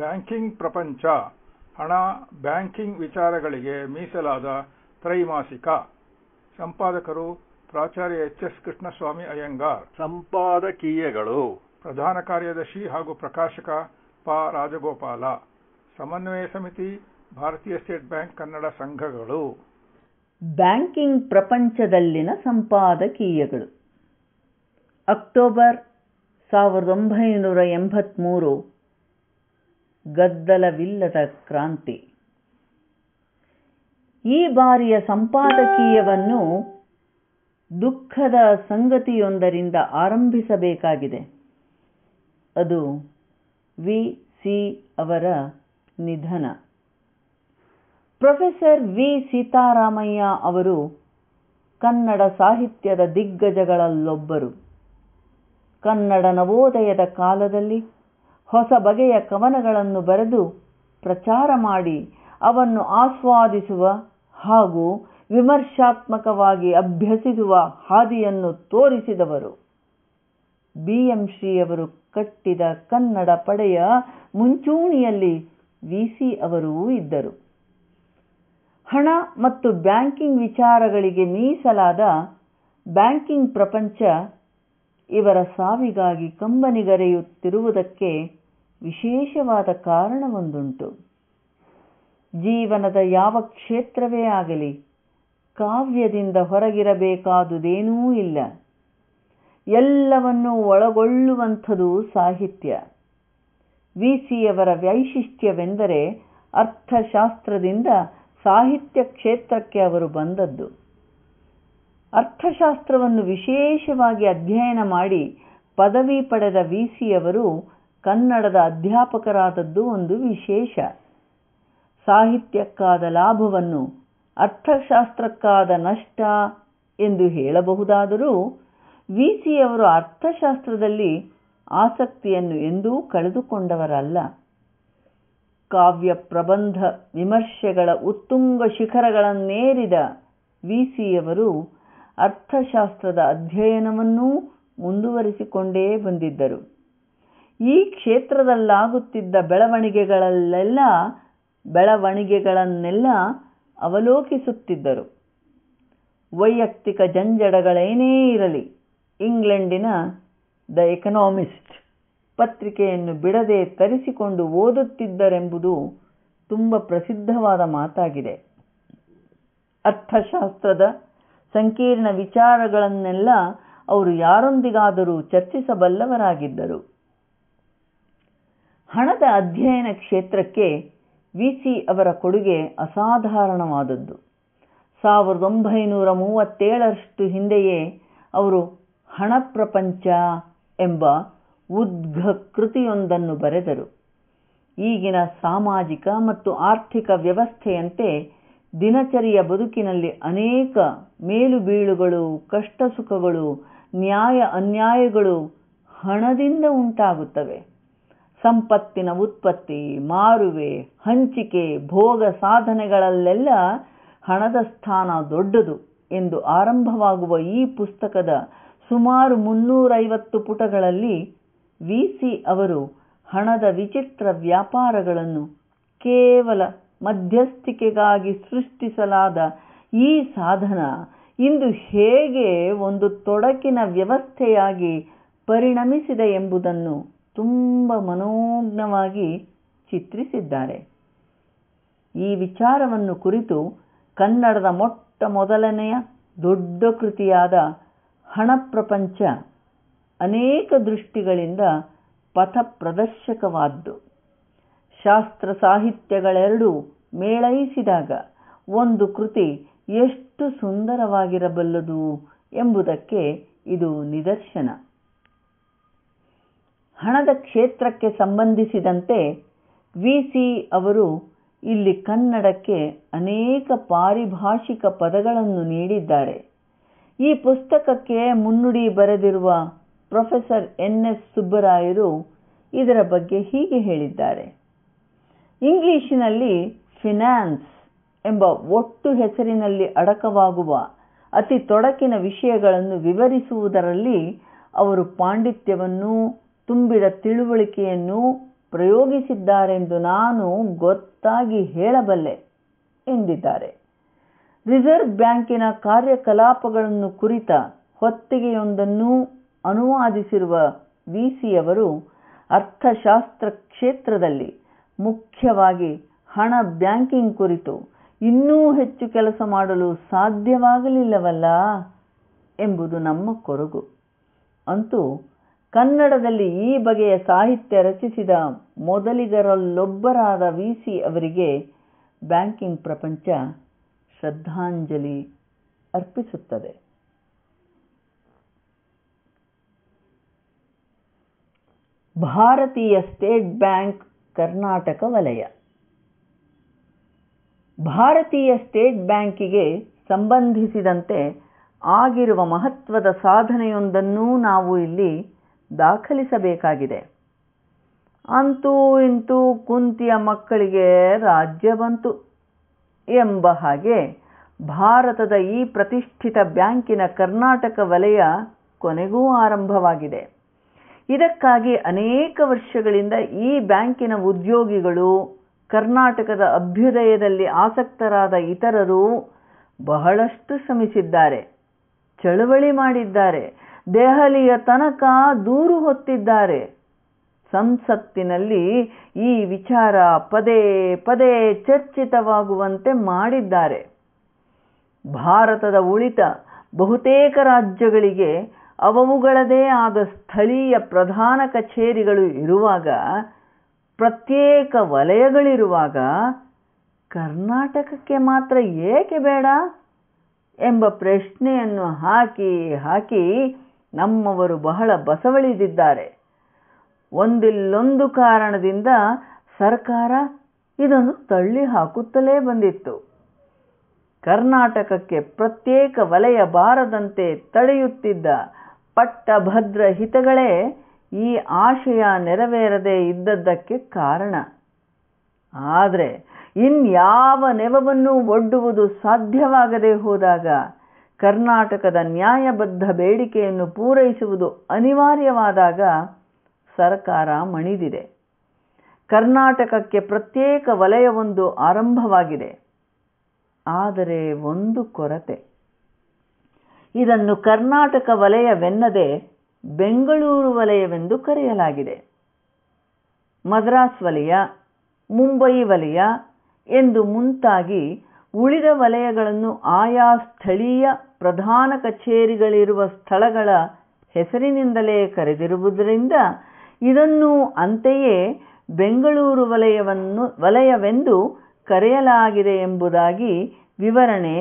banking ಪ್ರಪಂಚ ಹಣ banking ವಿಚಾರಗಳಿಗೆ ಮೀಸಲಾದ ತ್ರೈಮಾಸಿಕ ಸಂಪಾದಕರು ಪ್ರಾಚಾರ್ಯ ಎಚ್ ಎಸ್ ಕೃಷ್ಣಸ್ವಾಮಿ ಅಯ್ಯಂಗಾರ್ ಸಂಪಾದಕೀಯಗಳು ಪ್ರಧಾನ ಕಾರ್ಯದರ್ಶಿ ಹಾಗೂ ಪ್ರಕಾಶಕ ಪ ರಾಜಗೋಪಾಲ ಸಮನ್ವಯ ಸಮಿತಿ ಭಾರತೀಯ ಸ್ಟೇಟ್ ಬ್ಯಾಂಕ್ ಕನ್ನಡ ಸಂಘಗಳು ಬ್ಯಾಂಕಿಂಗ್ ಪ್ರಪಂಚದಲ್ಲಿನ ಸಂಪಾದಕೀಯಗಳು ಅಕ್ಟೋಬರ್ ಸಾವಿರದ ಒಂಬೈನೂರ ಎಂಬತ್ತ್ಮೂರು ಗದ್ದಲವಿಲ್ಲದ ಕ್ರಾಂತಿ ಈ ಬಾರಿಯ ಸಂಪಾದಕೀಯವನ್ನು ದುಃಖದ ಸಂಗತಿಯೊಂದರಿಂದ ಆರಂಭಿಸಬೇಕಾಗಿದೆ ಅದು ವಿ ಸಿ ಅವರ ನಿಧನ ಪ್ರೊಫೆಸರ್ ವಿ ಸೀತಾರಾಮಯ್ಯ ಅವರು ಕನ್ನಡ ಸಾಹಿತ್ಯದ ದಿಗ್ಗಜಗಳಲ್ಲೊಬ್ಬರು ಕನ್ನಡ ನವೋದಯದ ಕಾಲದಲ್ಲಿ ಹೊಸ ಬಗೆಯ ಕವನಗಳನ್ನು ಬರೆದು ಪ್ರಚಾರ ಮಾಡಿ ಅವನ್ನು ಆಸ್ವಾದಿಸುವ ಹಾಗೂ ವಿಮರ್ಶಾತ್ಮಕವಾಗಿ ಅಭ್ಯಸಿಸುವ ಹಾದಿಯನ್ನು ತೋರಿಸಿದವರು ಬಿ ಎಂ ಕಟ್ಟಿದ ಕನ್ನಡ ಪಡೆಯ ಮುಂಚೂಣಿಯಲ್ಲಿ ವಿ ಸಿ ಅವರೂ ಇದ್ದರು ಹಣ ಮತ್ತು ಬ್ಯಾಂಕಿಂಗ್ ವಿಚಾರಗಳಿಗೆ ಮೀಸಲಾದ ಬ್ಯಾಂಕಿಂಗ್ ಪ್ರಪಂಚ ಇವರ ಸಾವಿಗಾಗಿ ಕಂಬನಿಗರೆಯುತ್ತಿರುವುದಕ್ಕೆ ವಿಶೇಷವಾದ ಕಾರಣವೊಂದುಂಟು ಜೀವನದ ಯಾವ ಕ್ಷೇತ್ರವೇ ಆಗಲಿ ಕಾವ್ಯದಿಂದ ಹೊರಗಿರಬೇಕಾದುದೇನೂ ಇಲ್ಲ ಎಲ್ಲವನ್ನೂ ಒಳಗೊಳ್ಳುವಂಥದು ಸಾಹಿತ್ಯ ವಿ ಸಿಯವರ ವೈಶಿಷ್ಟ್ಯವೆಂದರೆ ಅರ್ಥಶಾಸ್ತ್ರದಿಂದ ಸಾಹಿತ್ಯ ಕ್ಷೇತ್ರಕ್ಕೆ ಅವರು ಬಂದದ್ದು ಅರ್ಥಶಾಸ್ತ್ರವನ್ನು ವಿಶೇಷವಾಗಿ ಅಧ್ಯಯನ ಮಾಡಿ ಪದವಿ ಪಡೆದ ವಿಸಿಯವರು ಕನ್ನಡದ ಅಧ್ಯಾಪಕರಾದದ್ದು ಒಂದು ವಿಶೇಷ ಸಾಹಿತ್ಯಕ್ಕಾದ ಲಾಭವನ್ನು ಅರ್ಥಶಾಸ್ತ್ರಕ್ಕಾದ ನಷ್ಟ ಎಂದು ಹೇಳಬಹುದಾದರೂ ವಿ ಸಿಯವರು ಅರ್ಥಶಾಸ್ತ್ರದಲ್ಲಿ ಆಸಕ್ತಿಯನ್ನು ಎಂದೂ ಕಳೆದುಕೊಂಡವರಲ್ಲ ಕಾವ್ಯ ಪ್ರಬಂಧ ವಿಮರ್ಶೆಗಳ ಉತ್ತುಂಗ ಶಿಖರಗಳನ್ನೇರಿದ ವಿ ಸಿಯವರು ಅರ್ಥಶಾಸ್ತ್ರದ ಅಧ್ಯಯನವನ್ನೂ ಮುಂದುವರಿಸಿಕೊಂಡೇ ಬಂದಿದ್ದರು ಈ ಕ್ಷೇತ್ರದಲ್ಲಾಗುತ್ತಿದ್ದ ಬೆಳವಣಿಗೆಗಳಲ್ಲೆಲ್ಲ ಬೆಳವಣಿಗೆಗಳನ್ನೆಲ್ಲ ಅವಲೋಕಿಸುತ್ತಿದ್ದರು ವೈಯಕ್ತಿಕ ಜಂಜಡಗಳೇನೇ ಇರಲಿ ಇಂಗ್ಲೆಂಡಿನ ದ ಎಕನಾಮಿಸ್ಟ್ ಪತ್ರಿಕೆಯನ್ನು ಬಿಡದೆ ತರಿಸಿಕೊಂಡು ಓದುತ್ತಿದ್ದರೆಂಬುದು ತುಂಬ ಪ್ರಸಿದ್ಧವಾದ ಮಾತಾಗಿದೆ ಅರ್ಥಶಾಸ್ತ್ರದ ಸಂಕೀರ್ಣ ವಿಚಾರಗಳನ್ನೆಲ್ಲ ಅವರು ಯಾರೊಂದಿಗಾದರೂ ಚರ್ಚಿಸಬಲ್ಲವರಾಗಿದ್ದರು ಹಣದ ಅಧ್ಯಯನ ಕ್ಷೇತ್ರಕ್ಕೆ ವಿ ಸಿ ಅವರ ಕೊಡುಗೆ ಅಸಾಧಾರಣವಾದದ್ದು ಸಾವಿರದ ಒಂಬೈನೂರ ಮೂವತ್ತೇಳರಷ್ಟು ಹಿಂದೆಯೇ ಅವರು ಹಣ ಪ್ರಪಂಚ ಎಂಬ ಉದ್ಘ ಕೃತಿಯೊಂದನ್ನು ಬರೆದರು ಈಗಿನ ಸಾಮಾಜಿಕ ಮತ್ತು ಆರ್ಥಿಕ ವ್ಯವಸ್ಥೆಯಂತೆ ದಿನಚರಿಯ ಬದುಕಿನಲ್ಲಿ ಅನೇಕ ಮೇಲುಬೀಳುಗಳು ಕಷ್ಟ ಸುಖಗಳು ನ್ಯಾಯ ಅನ್ಯಾಯಗಳು ಹಣದಿಂದ ಉಂಟಾಗುತ್ತವೆ ಸಂಪತ್ತಿನ ಉತ್ಪತ್ತಿ ಮಾರುವೆ ಹಂಚಿಕೆ ಭೋಗ ಸಾಧನೆಗಳಲ್ಲೆಲ್ಲ ಹಣದ ಸ್ಥಾನ ದೊಡ್ಡದು ಎಂದು ಆರಂಭವಾಗುವ ಈ ಪುಸ್ತಕದ ಸುಮಾರು ಮುನ್ನೂರೈವತ್ತು ಪುಟಗಳಲ್ಲಿ ವಿ ಸಿ ಅವರು ಹಣದ ವಿಚಿತ್ರ ವ್ಯಾಪಾರಗಳನ್ನು ಕೇವಲ ಮಧ್ಯಸ್ಥಿಕೆಗಾಗಿ ಸೃಷ್ಟಿಸಲಾದ ಈ ಸಾಧನ ಇಂದು ಹೇಗೆ ಒಂದು ತೊಡಕಿನ ವ್ಯವಸ್ಥೆಯಾಗಿ ಪರಿಣಮಿಸಿದೆ ಎಂಬುದನ್ನು ತುಂಬ ಮನೋಜ್ಞವಾಗಿ ಚಿತ್ರಿಸಿದ್ದಾರೆ ಈ ವಿಚಾರವನ್ನು ಕುರಿತು ಕನ್ನಡದ ಮೊಟ್ಟ ಮೊದಲನೆಯ ದೊಡ್ಡ ಕೃತಿಯಾದ ಹಣಪ್ರಪಂಚ ಅನೇಕ ದೃಷ್ಟಿಗಳಿಂದ ಪಥಪ್ರದರ್ಶಕವಾದ್ದು ಶಾಸ್ತ್ರ ಸಾಹಿತ್ಯಗಳೆರಡೂ ಮೇಳೈಸಿದಾಗ ಒಂದು ಕೃತಿ ಎಷ್ಟು ಸುಂದರವಾಗಿರಬಲ್ಲದು ಎಂಬುದಕ್ಕೆ ಇದು ನಿದರ್ಶನ ಹಣದ ಕ್ಷೇತ್ರಕ್ಕೆ ಸಂಬಂಧಿಸಿದಂತೆ ವಿ ಸಿ ಅವರು ಇಲ್ಲಿ ಕನ್ನಡಕ್ಕೆ ಅನೇಕ ಪಾರಿಭಾಷಿಕ ಪದಗಳನ್ನು ನೀಡಿದ್ದಾರೆ ಈ ಪುಸ್ತಕಕ್ಕೆ ಮುನ್ನುಡಿ ಬರೆದಿರುವ ಪ್ರೊಫೆಸರ್ ಎನ್ ಎಸ್ ಸುಬ್ಬರಾಯರು ಇದರ ಬಗ್ಗೆ ಹೀಗೆ ಹೇಳಿದ್ದಾರೆ ಇಂಗ್ಲಿಶಿನಲ್ಲಿ ಫಿನಾನ್ಸ್ ಎಂಬ ಒಟ್ಟು ಹೆಸರಿನಲ್ಲಿ ಅಡಕವಾಗುವ ಅತಿ ತೊಡಕಿನ ವಿಷಯಗಳನ್ನು ವಿವರಿಸುವುದರಲ್ಲಿ ಅವರು ಪಾಂಡಿತ್ಯವನ್ನು ತುಂಬಿದ ತಿಳುವಳಿಕೆಯನ್ನು ಪ್ರಯೋಗಿಸಿದ್ದಾರೆಂದು ನಾನು ಗೊತ್ತಾಗಿ ಹೇಳಬಲ್ಲೆ ಎಂದಿದ್ದಾರೆ ರಿಸರ್ವ್ ಬ್ಯಾಂಕಿನ ಕಾರ್ಯಕಲಾಪಗಳನ್ನು ಕುರಿತ ಹೊತ್ತಿಗೆಯೊಂದನ್ನು ಅನುವಾದಿಸಿರುವ ವಿಸಿಯವರು ಅರ್ಥಶಾಸ್ತ್ರ ಕ್ಷೇತ್ರದಲ್ಲಿ ಮುಖ್ಯವಾಗಿ ಹಣ ಬ್ಯಾಂಕಿಂಗ್ ಕುರಿತು ಇನ್ನೂ ಹೆಚ್ಚು ಕೆಲಸ ಮಾಡಲು ಸಾಧ್ಯವಾಗಲಿಲ್ಲವಲ್ಲ ಎಂಬುದು ನಮ್ಮ ಕೊರಗು ಅಂತೂ ಕನ್ನಡದಲ್ಲಿ ಈ ಬಗೆಯ ಸಾಹಿತ್ಯ ರಚಿಸಿದ ಮೊದಲಿಗರಲ್ಲೊಬ್ಬರಾದ ವಿ ಸಿ ಅವರಿಗೆ ಬ್ಯಾಂಕಿಂಗ್ ಪ್ರಪಂಚ ಶ್ರದ್ಧಾಂಜಲಿ ಅರ್ಪಿಸುತ್ತದೆ ಭಾರತೀಯ ಸ್ಟೇಟ್ ಬ್ಯಾಂಕ್ ಕರ್ನಾಟಕ ವಲಯ ಭಾರತೀಯ ಸ್ಟೇಟ್ ಬ್ಯಾಂಕಿಗೆ ಸಂಬಂಧಿಸಿದಂತೆ ಆಗಿರುವ ಮಹತ್ವದ ಸಾಧನೆಯೊಂದನ್ನೂ ನಾವು ಇಲ್ಲಿ ದಾಖಲಿಸಬೇಕಾಗಿದೆ ಅಂತೂ ಇಂತೂ ಕುಂತಿಯ ಮಕ್ಕಳಿಗೆ ರಾಜ್ಯ ಬಂತು ಎಂಬ ಹಾಗೆ ಭಾರತದ ಈ ಪ್ರತಿಷ್ಠಿತ ಬ್ಯಾಂಕಿನ ಕರ್ನಾಟಕ ವಲಯ ಕೊನೆಗೂ ಆರಂಭವಾಗಿದೆ ಇದಕ್ಕಾಗಿ ಅನೇಕ ವರ್ಷಗಳಿಂದ ಈ ಬ್ಯಾಂಕಿನ ಉದ್ಯೋಗಿಗಳು ಕರ್ನಾಟಕದ ಅಭ್ಯುದಯದಲ್ಲಿ ಆಸಕ್ತರಾದ ಇತರರು ಬಹಳಷ್ಟು ಶ್ರಮಿಸಿದ್ದಾರೆ ಚಳವಳಿ ಮಾಡಿದ್ದಾರೆ ದೆಹಲಿಯ ತನಕ ದೂರು ಹೊತ್ತಿದ್ದಾರೆ ಸಂಸತ್ತಿನಲ್ಲಿ ಈ ವಿಚಾರ ಪದೇ ಪದೇ ಚರ್ಚಿತವಾಗುವಂತೆ ಮಾಡಿದ್ದಾರೆ ಭಾರತದ ಉಳಿತ ಬಹುತೇಕ ರಾಜ್ಯಗಳಿಗೆ ಅವುಗಳದೇ ಆದ ಸ್ಥಳೀಯ ಪ್ರಧಾನ ಕಚೇರಿಗಳು ಇರುವಾಗ ಪ್ರತ್ಯೇಕ ವಲಯಗಳಿರುವಾಗ ಕರ್ನಾಟಕಕ್ಕೆ ಮಾತ್ರ ಏಕೆ ಬೇಡ ಎಂಬ ಪ್ರಶ್ನೆಯನ್ನು ಹಾಕಿ ಹಾಕಿ ನಮ್ಮವರು ಬಹಳ ಬಸವಳಿದಿದ್ದಾರೆ ಒಂದಿಲ್ಲೊಂದು ಕಾರಣದಿಂದ ಸರ್ಕಾರ ಇದನ್ನು ತಳ್ಳಿ ಹಾಕುತ್ತಲೇ ಬಂದಿತ್ತು ಕರ್ನಾಟಕಕ್ಕೆ ಪ್ರತ್ಯೇಕ ವಲಯ ಬಾರದಂತೆ ತಡೆಯುತ್ತಿದ್ದ ಪಟ್ಟಭದ್ರ ಹಿತಗಳೇ ಈ ಆಶಯ ನೆರವೇರದೆ ಇದ್ದದ್ದಕ್ಕೆ ಕಾರಣ ಆದರೆ ಇನ್ಯಾವ ನೆವವನ್ನು ಒಡ್ಡುವುದು ಸಾಧ್ಯವಾಗದೆ ಹೋದಾಗ ಕರ್ನಾಟಕದ ನ್ಯಾಯಬದ್ಧ ಬೇಡಿಕೆಯನ್ನು ಪೂರೈಸುವುದು ಅನಿವಾರ್ಯವಾದಾಗ ಸರ್ಕಾರ ಮಣಿದಿದೆ ಕರ್ನಾಟಕಕ್ಕೆ ಪ್ರತ್ಯೇಕ ವಲಯವೊಂದು ಆರಂಭವಾಗಿದೆ ಆದರೆ ಒಂದು ಕೊರತೆ ಇದನ್ನು ಕರ್ನಾಟಕ ವಲಯವೆನ್ನದೆ ಬೆಂಗಳೂರು ವಲಯವೆಂದು ಕರೆಯಲಾಗಿದೆ ಮದ್ರಾಸ್ ವಲಯ ಮುಂಬಯಿ ವಲಯ ಎಂದು ಮುಂತಾಗಿ ಉಳಿದ ವಲಯಗಳನ್ನು ಆಯಾ ಸ್ಥಳೀಯ ಪ್ರಧಾನ ಕಚೇರಿಗಳಿರುವ ಸ್ಥಳಗಳ ಹೆಸರಿನಿಂದಲೇ ಕರೆದಿರುವುದರಿಂದ ಇದನ್ನು ಅಂತೆಯೇ ಬೆಂಗಳೂರು ವಲಯವನ್ನು ವಲಯವೆಂದು ಕರೆಯಲಾಗಿದೆ ಎಂಬುದಾಗಿ ವಿವರಣೆ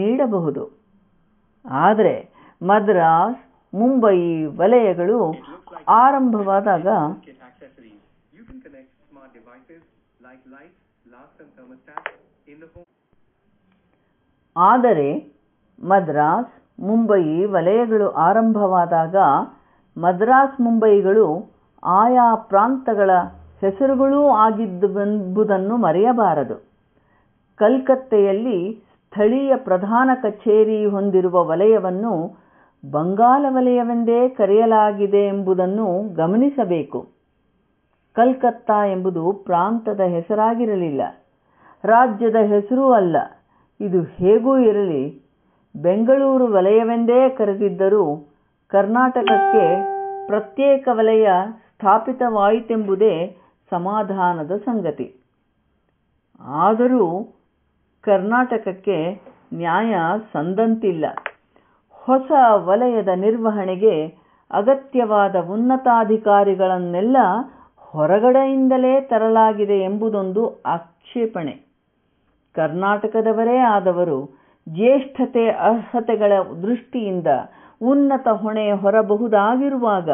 ನೀಡಬಹುದು ಆದರೆ ಮದ್ರಾಸ್ ಮುಂಬಯಿ ವಲಯಗಳು ಆರಂಭವಾದಾಗ ಆದರೆ ಮದ್ರಾಸ್ ಮುಂಬಯಿ ವಲಯಗಳು ಆರಂಭವಾದಾಗ ಮದ್ರಾಸ್ ಮುಂಬಯಿಗಳು ಆಯಾ ಪ್ರಾಂತಗಳ ಹೆಸರುಗಳೂ ಆಗಿದ್ದುವೆಂಬುದನ್ನು ಮರೆಯಬಾರದು ಕಲ್ಕತ್ತೆಯಲ್ಲಿ ಸ್ಥಳೀಯ ಪ್ರಧಾನ ಕಚೇರಿ ಹೊಂದಿರುವ ವಲಯವನ್ನು ಬಂಗಾಲ ವಲಯವೆಂದೇ ಕರೆಯಲಾಗಿದೆ ಎಂಬುದನ್ನು ಗಮನಿಸಬೇಕು ಕಲ್ಕತ್ತಾ ಎಂಬುದು ಪ್ರಾಂತದ ಹೆಸರಾಗಿರಲಿಲ್ಲ ರಾಜ್ಯದ ಹೆಸರೂ ಅಲ್ಲ ಇದು ಹೇಗೂ ಇರಲಿ ಬೆಂಗಳೂರು ವಲಯವೆಂದೇ ಕರೆದಿದ್ದರೂ ಕರ್ನಾಟಕಕ್ಕೆ ಪ್ರತ್ಯೇಕ ವಲಯ ಸ್ಥಾಪಿತವಾಯಿತೆಂಬುದೇ ಸಮಾಧಾನದ ಸಂಗತಿ ಆದರೂ ಕರ್ನಾಟಕಕ್ಕೆ ನ್ಯಾಯ ಸಂದಂತಿಲ್ಲ ಹೊಸ ವಲಯದ ನಿರ್ವಹಣೆಗೆ ಅಗತ್ಯವಾದ ಉನ್ನತಾಧಿಕಾರಿಗಳನ್ನೆಲ್ಲ ಹೊರಗಡೆಯಿಂದಲೇ ತರಲಾಗಿದೆ ಎಂಬುದೊಂದು ಆಕ್ಷೇಪಣೆ ಕರ್ನಾಟಕದವರೇ ಆದವರು ಜ್ಯೇಷ್ಠತೆ ಅರ್ಹತೆಗಳ ದೃಷ್ಟಿಯಿಂದ ಉನ್ನತ ಹೊಣೆ ಹೊರಬಹುದಾಗಿರುವಾಗ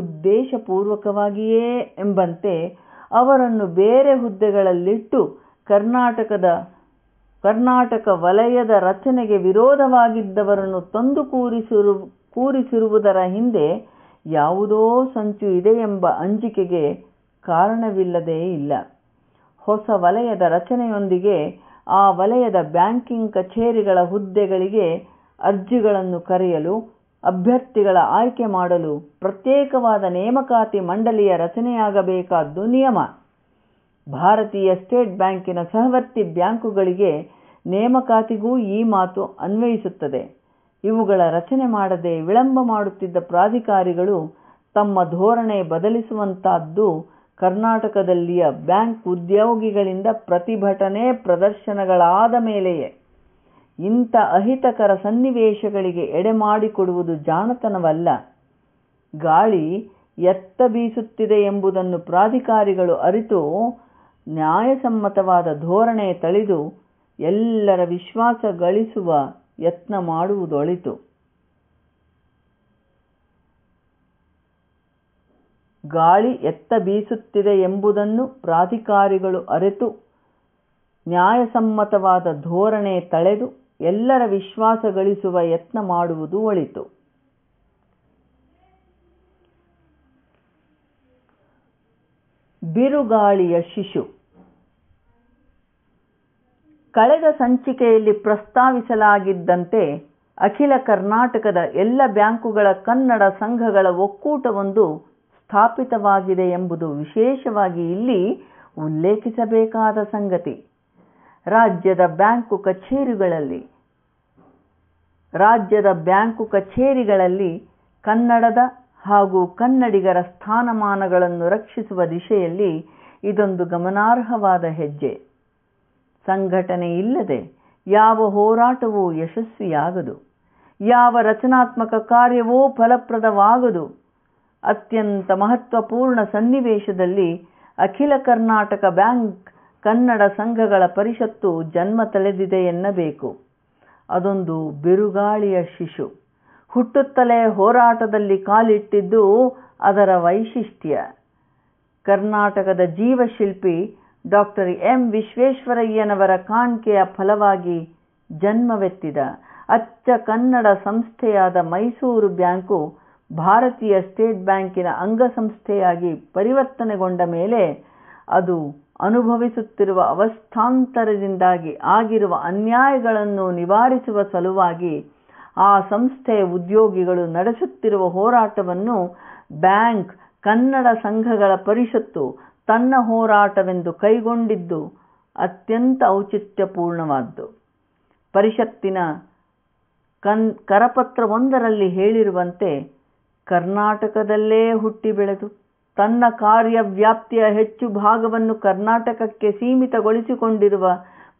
ಉದ್ದೇಶಪೂರ್ವಕವಾಗಿಯೇ ಎಂಬಂತೆ ಅವರನ್ನು ಬೇರೆ ಹುದ್ದೆಗಳಲ್ಲಿಟ್ಟು ಕರ್ನಾಟಕದ ಕರ್ನಾಟಕ ವಲಯದ ರಚನೆಗೆ ವಿರೋಧವಾಗಿದ್ದವರನ್ನು ತಂದು ಕೂರಿಸಿರು ಕೂರಿಸಿರುವುದರ ಹಿಂದೆ ಯಾವುದೋ ಸಂಚು ಇದೆ ಎಂಬ ಅಂಜಿಕೆಗೆ ಕಾರಣವಿಲ್ಲದೇ ಇಲ್ಲ ಹೊಸ ವಲಯದ ರಚನೆಯೊಂದಿಗೆ ಆ ವಲಯದ ಬ್ಯಾಂಕಿಂಗ್ ಕಛೇರಿಗಳ ಹುದ್ದೆಗಳಿಗೆ ಅರ್ಜಿಗಳನ್ನು ಕರೆಯಲು ಅಭ್ಯರ್ಥಿಗಳ ಆಯ್ಕೆ ಮಾಡಲು ಪ್ರತ್ಯೇಕವಾದ ನೇಮಕಾತಿ ಮಂಡಳಿಯ ರಚನೆಯಾಗಬೇಕಾದ್ದು ನಿಯಮ ಭಾರತೀಯ ಸ್ಟೇಟ್ ಬ್ಯಾಂಕಿನ ಸಹವರ್ತಿ ಬ್ಯಾಂಕುಗಳಿಗೆ ನೇಮಕಾತಿಗೂ ಈ ಮಾತು ಅನ್ವಯಿಸುತ್ತದೆ ಇವುಗಳ ರಚನೆ ಮಾಡದೆ ವಿಳಂಬ ಮಾಡುತ್ತಿದ್ದ ಪ್ರಾಧಿಕಾರಿಗಳು ತಮ್ಮ ಧೋರಣೆ ಬದಲಿಸುವಂತಾದ್ದು ಕರ್ನಾಟಕದಲ್ಲಿಯ ಬ್ಯಾಂಕ್ ಉದ್ಯೋಗಿಗಳಿಂದ ಪ್ರತಿಭಟನೆ ಪ್ರದರ್ಶನಗಳಾದ ಮೇಲೆಯೇ ಇಂಥ ಅಹಿತಕರ ಸನ್ನಿವೇಶಗಳಿಗೆ ಎಡೆಮಾಡಿಕೊಡುವುದು ಜಾಣತನವಲ್ಲ ಗಾಳಿ ಎತ್ತ ಬೀಸುತ್ತಿದೆ ಎಂಬುದನ್ನು ಪ್ರಾಧಿಕಾರಿಗಳು ಅರಿತು ನ್ಯಾಯಸಮ್ಮತವಾದ ಧೋರಣೆ ತಳೆದು ಎಲ್ಲರ ವಿಶ್ವಾಸ ಗಳಿಸುವ ಯತ್ನ ಮಾಡುವುದೊಳಿತು ಗಾಳಿ ಎತ್ತ ಬೀಸುತ್ತಿದೆ ಎಂಬುದನ್ನು ಪ್ರಾಧಿಕಾರಿಗಳು ಅರಿತು ನ್ಯಾಯಸಮ್ಮತವಾದ ಧೋರಣೆ ತಳೆದು ಎಲ್ಲರ ವಿಶ್ವಾಸ ಗಳಿಸುವ ಯತ್ನ ಮಾಡುವುದು ಒಳಿತು ಬಿರುಗಾಳಿಯ ಶಿಶು ಕಳೆದ ಸಂಚಿಕೆಯಲ್ಲಿ ಪ್ರಸ್ತಾವಿಸಲಾಗಿದ್ದಂತೆ ಅಖಿಲ ಕರ್ನಾಟಕದ ಎಲ್ಲ ಬ್ಯಾಂಕುಗಳ ಕನ್ನಡ ಸಂಘಗಳ ಒಕ್ಕೂಟವೊಂದು ಸ್ಥಾಪಿತವಾಗಿದೆ ಎಂಬುದು ವಿಶೇಷವಾಗಿ ಇಲ್ಲಿ ಉಲ್ಲೇಖಿಸಬೇಕಾದ ಸಂಗತಿ ರಾಜ್ಯದ ಬ್ಯಾಂಕು ಕಚೇರಿಗಳಲ್ಲಿ ರಾಜ್ಯದ ಬ್ಯಾಂಕು ಕಚೇರಿಗಳಲ್ಲಿ ಕನ್ನಡದ ಹಾಗೂ ಕನ್ನಡಿಗರ ಸ್ಥಾನಮಾನಗಳನ್ನು ರಕ್ಷಿಸುವ ದಿಶೆಯಲ್ಲಿ ಇದೊಂದು ಗಮನಾರ್ಹವಾದ ಹೆಜ್ಜೆ ಸಂಘಟನೆ ಇಲ್ಲದೆ ಯಾವ ಹೋರಾಟವೂ ಯಶಸ್ವಿಯಾಗದು ಯಾವ ರಚನಾತ್ಮಕ ಕಾರ್ಯವೂ ಫಲಪ್ರದವಾಗದು ಅತ್ಯಂತ ಮಹತ್ವಪೂರ್ಣ ಸನ್ನಿವೇಶದಲ್ಲಿ ಅಖಿಲ ಕರ್ನಾಟಕ ಬ್ಯಾಂಕ್ ಕನ್ನಡ ಸಂಘಗಳ ಪರಿಷತ್ತು ಜನ್ಮ ತಳೆದಿದೆ ಎನ್ನಬೇಕು ಅದೊಂದು ಬಿರುಗಾಳಿಯ ಶಿಶು ಹುಟ್ಟುತ್ತಲೇ ಹೋರಾಟದಲ್ಲಿ ಕಾಲಿಟ್ಟಿದ್ದು ಅದರ ವೈಶಿಷ್ಟ್ಯ ಕರ್ನಾಟಕದ ಜೀವಶಿಲ್ಪಿ ಡಾಕ್ಟರ್ ಎಂ ವಿಶ್ವೇಶ್ವರಯ್ಯನವರ ಕಾಣಿಕೆಯ ಫಲವಾಗಿ ಜನ್ಮವೆತ್ತಿದ ಅಚ್ಚ ಕನ್ನಡ ಸಂಸ್ಥೆಯಾದ ಮೈಸೂರು ಬ್ಯಾಂಕು ಭಾರತೀಯ ಸ್ಟೇಟ್ ಬ್ಯಾಂಕಿನ ಅಂಗಸಂಸ್ಥೆಯಾಗಿ ಪರಿವರ್ತನೆಗೊಂಡ ಮೇಲೆ ಅದು ಅನುಭವಿಸುತ್ತಿರುವ ಅವಸ್ಥಾಂತರದಿಂದಾಗಿ ಆಗಿರುವ ಅನ್ಯಾಯಗಳನ್ನು ನಿವಾರಿಸುವ ಸಲುವಾಗಿ ಆ ಸಂಸ್ಥೆಯ ಉದ್ಯೋಗಿಗಳು ನಡೆಸುತ್ತಿರುವ ಹೋರಾಟವನ್ನು ಬ್ಯಾಂಕ್ ಕನ್ನಡ ಸಂಘಗಳ ಪರಿಷತ್ತು ತನ್ನ ಹೋರಾಟವೆಂದು ಕೈಗೊಂಡಿದ್ದು ಅತ್ಯಂತ ಔಚಿತ್ಯಪೂರ್ಣವಾದ್ದು ಪರಿಷತ್ತಿನ ಕನ್ ಕರಪತ್ರವೊಂದರಲ್ಲಿ ಹೇಳಿರುವಂತೆ ಕರ್ನಾಟಕದಲ್ಲೇ ಹುಟ್ಟಿ ಬೆಳೆದು ತನ್ನ ಕಾರ್ಯವ್ಯಾಪ್ತಿಯ ಹೆಚ್ಚು ಭಾಗವನ್ನು ಕರ್ನಾಟಕಕ್ಕೆ ಸೀಮಿತಗೊಳಿಸಿಕೊಂಡಿರುವ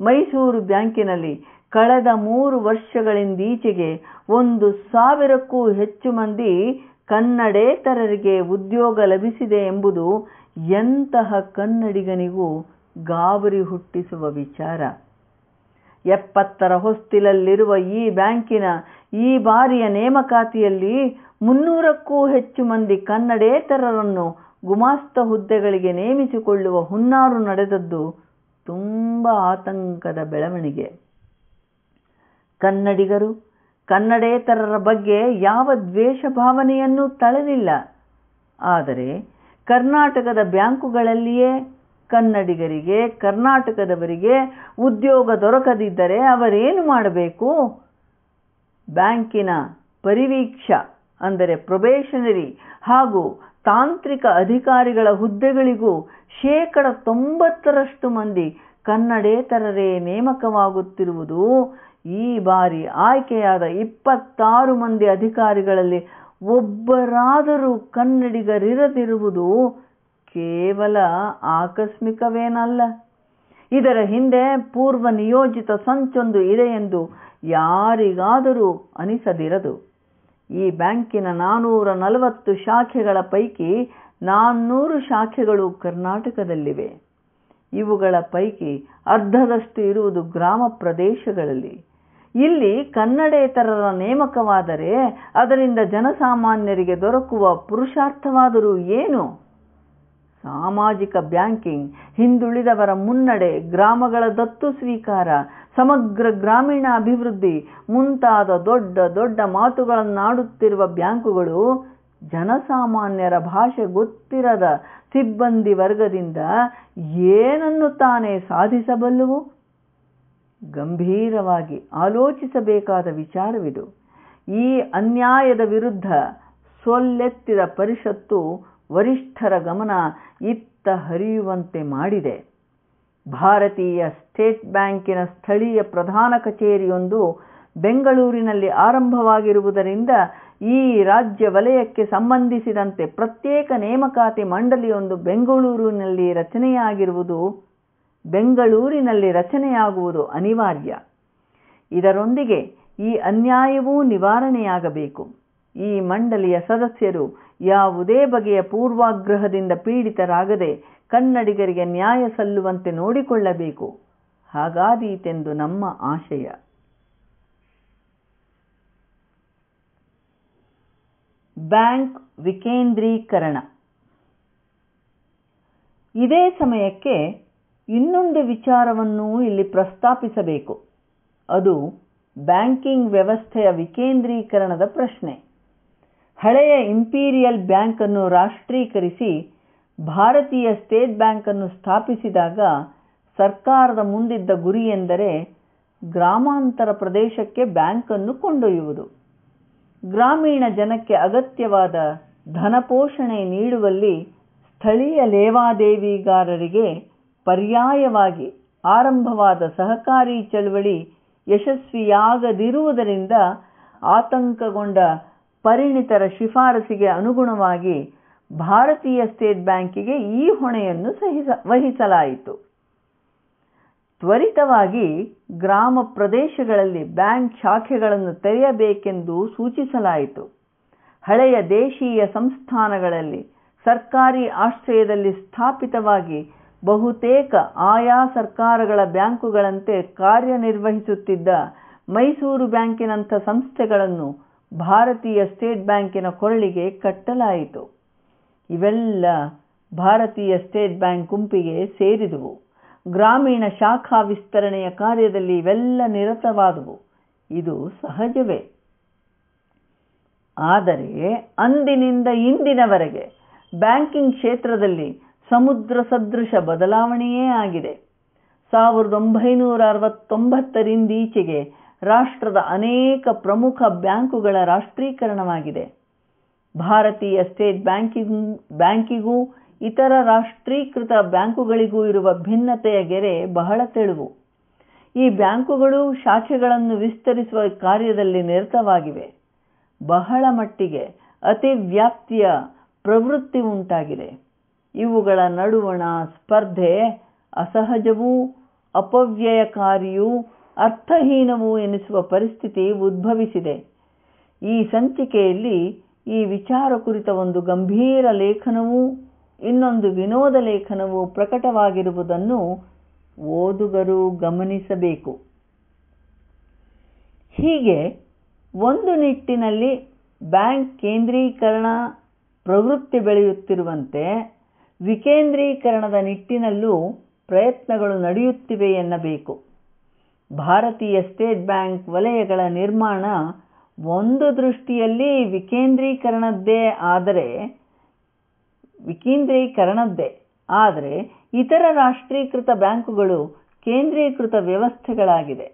ಮೈಸೂರು ಬ್ಯಾಂಕಿನಲ್ಲಿ ಕಳೆದ ಮೂರು ವರ್ಷಗಳಿಂದೀಚೆಗೆ ಒಂದು ಸಾವಿರಕ್ಕೂ ಹೆಚ್ಚು ಮಂದಿ ಕನ್ನಡೇತರರಿಗೆ ಉದ್ಯೋಗ ಲಭಿಸಿದೆ ಎಂಬುದು ಎಂತಹ ಕನ್ನಡಿಗನಿಗೂ ಗಾಬರಿ ಹುಟ್ಟಿಸುವ ವಿಚಾರ ಎಪ್ಪತ್ತರ ಹೊಸ್ತಿಲಲ್ಲಿರುವ ಈ ಬ್ಯಾಂಕಿನ ಈ ಬಾರಿಯ ನೇಮಕಾತಿಯಲ್ಲಿ ಮುನ್ನೂರಕ್ಕೂ ಹೆಚ್ಚು ಮಂದಿ ಕನ್ನಡೇತರರನ್ನು ಗುಮಾಸ್ತ ಹುದ್ದೆಗಳಿಗೆ ನೇಮಿಸಿಕೊಳ್ಳುವ ಹುನ್ನಾರು ನಡೆದದ್ದು ತುಂಬ ಆತಂಕದ ಬೆಳವಣಿಗೆ ಕನ್ನಡಿಗರು ಕನ್ನಡೇತರರ ಬಗ್ಗೆ ಯಾವ ದ್ವೇಷ ಭಾವನೆಯನ್ನೂ ತಳೆದಿಲ್ಲ ಆದರೆ ಕರ್ನಾಟಕದ ಬ್ಯಾಂಕುಗಳಲ್ಲಿಯೇ ಕನ್ನಡಿಗರಿಗೆ ಕರ್ನಾಟಕದವರಿಗೆ ಉದ್ಯೋಗ ದೊರಕದಿದ್ದರೆ ಅವರೇನು ಮಾಡಬೇಕು ಬ್ಯಾಂಕಿನ ಪರಿವೀಕ್ಷ ಅಂದರೆ ಪ್ರೊಬೇಷನರಿ ಹಾಗೂ ತಾಂತ್ರಿಕ ಅಧಿಕಾರಿಗಳ ಹುದ್ದೆಗಳಿಗೂ ಶೇಕಡ ತೊಂಬತ್ತರಷ್ಟು ಮಂದಿ ಕನ್ನಡೇತರರೇ ನೇಮಕವಾಗುತ್ತಿರುವುದು ಈ ಬಾರಿ ಆಯ್ಕೆಯಾದ ಇಪ್ಪತ್ತಾರು ಮಂದಿ ಅಧಿಕಾರಿಗಳಲ್ಲಿ ಒಬ್ಬರಾದರೂ ಕನ್ನಡಿಗರಿರದಿರುವುದು ಕೇವಲ ಆಕಸ್ಮಿಕವೇನಲ್ಲ ಇದರ ಹಿಂದೆ ಪೂರ್ವ ನಿಯೋಜಿತ ಸಂಚೊಂದು ಇದೆ ಎಂದು ಯಾರಿಗಾದರೂ ಅನಿಸದಿರದು ಈ ಬ್ಯಾಂಕಿನ ನಾನೂರ ನಲವತ್ತು ಶಾಖೆಗಳ ಪೈಕಿ ನಾನ್ನೂರು ಶಾಖೆಗಳು ಕರ್ನಾಟಕದಲ್ಲಿವೆ ಇವುಗಳ ಪೈಕಿ ಅರ್ಧದಷ್ಟು ಇರುವುದು ಗ್ರಾಮ ಪ್ರದೇಶಗಳಲ್ಲಿ ಇಲ್ಲಿ ಕನ್ನಡೇತರರ ನೇಮಕವಾದರೆ ಅದರಿಂದ ಜನಸಾಮಾನ್ಯರಿಗೆ ದೊರಕುವ ಪುರುಷಾರ್ಥವಾದರೂ ಏನು ಸಾಮಾಜಿಕ ಬ್ಯಾಂಕಿಂಗ್ ಹಿಂದುಳಿದವರ ಮುನ್ನಡೆ ಗ್ರಾಮಗಳ ದತ್ತು ಸ್ವೀಕಾರ ಸಮಗ್ರ ಗ್ರಾಮೀಣ ಅಭಿವೃದ್ಧಿ ಮುಂತಾದ ದೊಡ್ಡ ದೊಡ್ಡ ಮಾತುಗಳನ್ನಾಡುತ್ತಿರುವ ಬ್ಯಾಂಕುಗಳು ಜನಸಾಮಾನ್ಯರ ಭಾಷೆ ಗೊತ್ತಿರದ ಸಿಬ್ಬಂದಿ ವರ್ಗದಿಂದ ಏನನ್ನು ತಾನೇ ಸಾಧಿಸಬಲ್ಲವು ಗಂಭೀರವಾಗಿ ಆಲೋಚಿಸಬೇಕಾದ ವಿಚಾರವಿದು ಈ ಅನ್ಯಾಯದ ವಿರುದ್ಧ ಸೊಲ್ಲೆತ್ತಿದ ಪರಿಷತ್ತು ವರಿಷ್ಠರ ಗಮನ ಇತ್ತ ಹರಿಯುವಂತೆ ಮಾಡಿದೆ ಭಾರತೀಯ ಸ್ಟೇಟ್ ಬ್ಯಾಂಕಿನ ಸ್ಥಳೀಯ ಪ್ರಧಾನ ಕಚೇರಿಯೊಂದು ಬೆಂಗಳೂರಿನಲ್ಲಿ ಆರಂಭವಾಗಿರುವುದರಿಂದ ಈ ರಾಜ್ಯ ವಲಯಕ್ಕೆ ಸಂಬಂಧಿಸಿದಂತೆ ಪ್ರತ್ಯೇಕ ನೇಮಕಾತಿ ಮಂಡಳಿಯೊಂದು ಬೆಂಗಳೂರಿನಲ್ಲಿ ರಚನೆಯಾಗಿರುವುದು ಬೆಂಗಳೂರಿನಲ್ಲಿ ರಚನೆಯಾಗುವುದು ಅನಿವಾರ್ಯ ಇದರೊಂದಿಗೆ ಈ ಅನ್ಯಾಯವೂ ನಿವಾರಣೆಯಾಗಬೇಕು ಈ ಮಂಡಳಿಯ ಸದಸ್ಯರು ಯಾವುದೇ ಬಗೆಯ ಪೂರ್ವಾಗ್ರಹದಿಂದ ಪೀಡಿತರಾಗದೆ ಕನ್ನಡಿಗರಿಗೆ ನ್ಯಾಯ ಸಲ್ಲುವಂತೆ ನೋಡಿಕೊಳ್ಳಬೇಕು ಹಾಗಾದೀತೆಂದು ನಮ್ಮ ಆಶಯ ಬ್ಯಾಂಕ್ ವಿಕೇಂದ್ರೀಕರಣ ಇದೇ ಸಮಯಕ್ಕೆ ಇನ್ನೊಂದು ವಿಚಾರವನ್ನು ಇಲ್ಲಿ ಪ್ರಸ್ತಾಪಿಸಬೇಕು ಅದು ಬ್ಯಾಂಕಿಂಗ್ ವ್ಯವಸ್ಥೆಯ ವಿಕೇಂದ್ರೀಕರಣದ ಪ್ರಶ್ನೆ ಹಳೆಯ ಇಂಪೀರಿಯಲ್ ಬ್ಯಾಂಕನ್ನು ರಾಷ್ಟ್ರೀಕರಿಸಿ ಭಾರತೀಯ ಸ್ಟೇಟ್ ಬ್ಯಾಂಕನ್ನು ಸ್ಥಾಪಿಸಿದಾಗ ಸರ್ಕಾರದ ಮುಂದಿದ್ದ ಗುರಿ ಎಂದರೆ ಗ್ರಾಮಾಂತರ ಪ್ರದೇಶಕ್ಕೆ ಬ್ಯಾಂಕನ್ನು ಕೊಂಡೊಯ್ಯುವುದು ಗ್ರಾಮೀಣ ಜನಕ್ಕೆ ಅಗತ್ಯವಾದ ಧನಪೋಷಣೆ ನೀಡುವಲ್ಲಿ ಸ್ಥಳೀಯ ಲೇವಾದೇವಿಗಾರರಿಗೆ ಪರ್ಯಾಯವಾಗಿ ಆರಂಭವಾದ ಸಹಕಾರಿ ಚಳವಳಿ ಯಶಸ್ವಿಯಾಗದಿರುವುದರಿಂದ ಆತಂಕಗೊಂಡ ಪರಿಣಿತರ ಶಿಫಾರಸಿಗೆ ಅನುಗುಣವಾಗಿ ಭಾರತೀಯ ಸ್ಟೇಟ್ ಬ್ಯಾಂಕಿಗೆ ಈ ಹೊಣೆಯನ್ನು ಸಹಿಸ ವಹಿಸಲಾಯಿತು ತ್ವರಿತವಾಗಿ ಗ್ರಾಮ ಪ್ರದೇಶಗಳಲ್ಲಿ ಬ್ಯಾಂಕ್ ಶಾಖೆಗಳನ್ನು ತೆರೆಯಬೇಕೆಂದು ಸೂಚಿಸಲಾಯಿತು ಹಳೆಯ ದೇಶೀಯ ಸಂಸ್ಥಾನಗಳಲ್ಲಿ ಸರ್ಕಾರಿ ಆಶ್ರಯದಲ್ಲಿ ಸ್ಥಾಪಿತವಾಗಿ ಬಹುತೇಕ ಆಯಾ ಸರ್ಕಾರಗಳ ಬ್ಯಾಂಕುಗಳಂತೆ ಕಾರ್ಯನಿರ್ವಹಿಸುತ್ತಿದ್ದ ಮೈಸೂರು ಬ್ಯಾಂಕಿನಂಥ ಸಂಸ್ಥೆಗಳನ್ನು ಭಾರತೀಯ ಸ್ಟೇಟ್ ಬ್ಯಾಂಕಿನ ಕೊರಳಿಗೆ ಕಟ್ಟಲಾಯಿತು ಇವೆಲ್ಲ ಭಾರತೀಯ ಸ್ಟೇಟ್ ಬ್ಯಾಂಕ್ ಗುಂಪಿಗೆ ಸೇರಿದವು ಗ್ರಾಮೀಣ ಶಾಖಾ ವಿಸ್ತರಣೆಯ ಕಾರ್ಯದಲ್ಲಿ ಇವೆಲ್ಲ ನಿರತವಾದವು ಇದು ಸಹಜವೇ ಆದರೆ ಅಂದಿನಿಂದ ಇಂದಿನವರೆಗೆ ಬ್ಯಾಂಕಿಂಗ್ ಕ್ಷೇತ್ರದಲ್ಲಿ ಸಮುದ್ರ ಸದೃಶ ಬದಲಾವಣೆಯೇ ಆಗಿದೆ ಸಾವಿರದ ಒಂಬೈನೂರ ಅರವತ್ತೊಂಬತ್ತರಿಂದೀಚೆಗೆ ರಾಷ್ಟ್ರದ ಅನೇಕ ಪ್ರಮುಖ ಬ್ಯಾಂಕುಗಳ ರಾಷ್ಟ್ರೀಕರಣವಾಗಿದೆ ಭಾರತೀಯ ಸ್ಟೇಟ್ ಬ್ಯಾಂಕಿಂಗ್ ಬ್ಯಾಂಕಿಗೂ ಇತರ ರಾಷ್ಟ್ರೀಕೃತ ಬ್ಯಾಂಕುಗಳಿಗೂ ಇರುವ ಭಿನ್ನತೆಯ ಗೆರೆ ಬಹಳ ತೆಳುವು ಈ ಬ್ಯಾಂಕುಗಳು ಶಾಖೆಗಳನ್ನು ವಿಸ್ತರಿಸುವ ಕಾರ್ಯದಲ್ಲಿ ನಿರತವಾಗಿವೆ ಬಹಳ ಮಟ್ಟಿಗೆ ಅತಿವ್ಯಾಪ್ತಿಯ ಪ್ರವೃತ್ತಿ ಉಂಟಾಗಿದೆ ಇವುಗಳ ನಡುವಣ ಸ್ಪರ್ಧೆ ಅಸಹಜವೂ ಅಪವ್ಯಯಕಾರಿಯೂ ಅರ್ಥಹೀನವೂ ಎನಿಸುವ ಪರಿಸ್ಥಿತಿ ಉದ್ಭವಿಸಿದೆ ಈ ಸಂಚಿಕೆಯಲ್ಲಿ ಈ ವಿಚಾರ ಕುರಿತ ಒಂದು ಗಂಭೀರ ಲೇಖನವೂ ಇನ್ನೊಂದು ವಿನೋದ ಲೇಖನವೂ ಪ್ರಕಟವಾಗಿರುವುದನ್ನು ಓದುಗರು ಗಮನಿಸಬೇಕು ಹೀಗೆ ಒಂದು ನಿಟ್ಟಿನಲ್ಲಿ ಬ್ಯಾಂಕ್ ಕೇಂದ್ರೀಕರಣ ಪ್ರವೃತ್ತಿ ಬೆಳೆಯುತ್ತಿರುವಂತೆ ವಿಕೇಂದ್ರೀಕರಣದ ನಿಟ್ಟಿನಲ್ಲೂ ಪ್ರಯತ್ನಗಳು ನಡೆಯುತ್ತಿವೆ ಎನ್ನಬೇಕು ಭಾರತೀಯ ಸ್ಟೇಟ್ ಬ್ಯಾಂಕ್ ವಲಯಗಳ ನಿರ್ಮಾಣ ಒಂದು ದೃಷ್ಟಿಯಲ್ಲಿ ವಿಕೇಂದ್ರೀಕರಣದ್ದೇ ಆದರೆ ವಿಕೇಂದ್ರೀಕರಣದ್ದೇ ಆದರೆ ಇತರ ರಾಷ್ಟ್ರೀಕೃತ ಬ್ಯಾಂಕುಗಳು ಕೇಂದ್ರೀಕೃತ ವ್ಯವಸ್ಥೆಗಳಾಗಿದೆ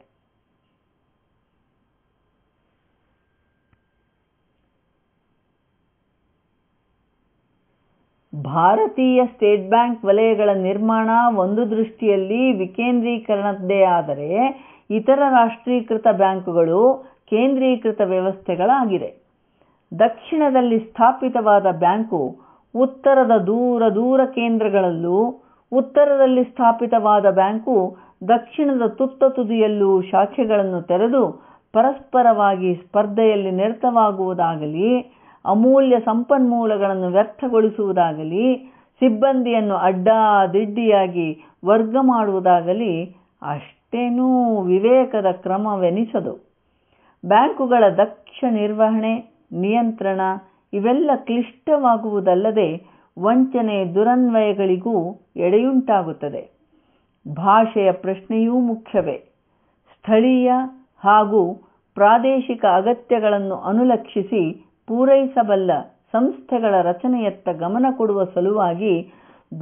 ಭಾರತೀಯ ಸ್ಟೇಟ್ ಬ್ಯಾಂಕ್ ವಲಯಗಳ ನಿರ್ಮಾಣ ಒಂದು ದೃಷ್ಟಿಯಲ್ಲಿ ವಿಕೇಂದ್ರೀಕರಣದ್ದೇ ಆದರೆ ಇತರ ರಾಷ್ಟ್ರೀಕೃತ ಬ್ಯಾಂಕುಗಳು ಕೇಂದ್ರೀಕೃತ ವ್ಯವಸ್ಥೆಗಳಾಗಿದೆ ದಕ್ಷಿಣದಲ್ಲಿ ಸ್ಥಾಪಿತವಾದ ಬ್ಯಾಂಕು ಉತ್ತರದ ದೂರ ದೂರ ಕೇಂದ್ರಗಳಲ್ಲೂ ಉತ್ತರದಲ್ಲಿ ಸ್ಥಾಪಿತವಾದ ಬ್ಯಾಂಕು ದಕ್ಷಿಣದ ತುತ್ತ ತುದಿಯಲ್ಲೂ ಶಾಖೆಗಳನ್ನು ತೆರೆದು ಪರಸ್ಪರವಾಗಿ ಸ್ಪರ್ಧೆಯಲ್ಲಿ ನಿರತವಾಗುವುದಾಗಲಿ ಅಮೂಲ್ಯ ಸಂಪನ್ಮೂಲಗಳನ್ನು ವ್ಯರ್ಥಗೊಳಿಸುವುದಾಗಲಿ ಸಿಬ್ಬಂದಿಯನ್ನು ಅಡ್ಡಾದಿಡ್ಡಿಯಾಗಿ ವರ್ಗ ಮಾಡುವುದಾಗಲಿ ಅಷ್ಟೇನೂ ವಿವೇಕದ ಕ್ರಮವೆನಿಸದು ಬ್ಯಾಂಕುಗಳ ದಕ್ಷ ನಿರ್ವಹಣೆ ನಿಯಂತ್ರಣ ಇವೆಲ್ಲ ಕ್ಲಿಷ್ಟವಾಗುವುದಲ್ಲದೆ ವಂಚನೆ ದುರನ್ವಯಗಳಿಗೂ ಎಡೆಯುಂಟಾಗುತ್ತದೆ ಭಾಷೆಯ ಪ್ರಶ್ನೆಯೂ ಮುಖ್ಯವೇ ಸ್ಥಳೀಯ ಹಾಗೂ ಪ್ರಾದೇಶಿಕ ಅಗತ್ಯಗಳನ್ನು ಅನುಲಕ್ಷಿಸಿ ಪೂರೈಸಬಲ್ಲ ಸಂಸ್ಥೆಗಳ ರಚನೆಯತ್ತ ಗಮನ ಕೊಡುವ ಸಲುವಾಗಿ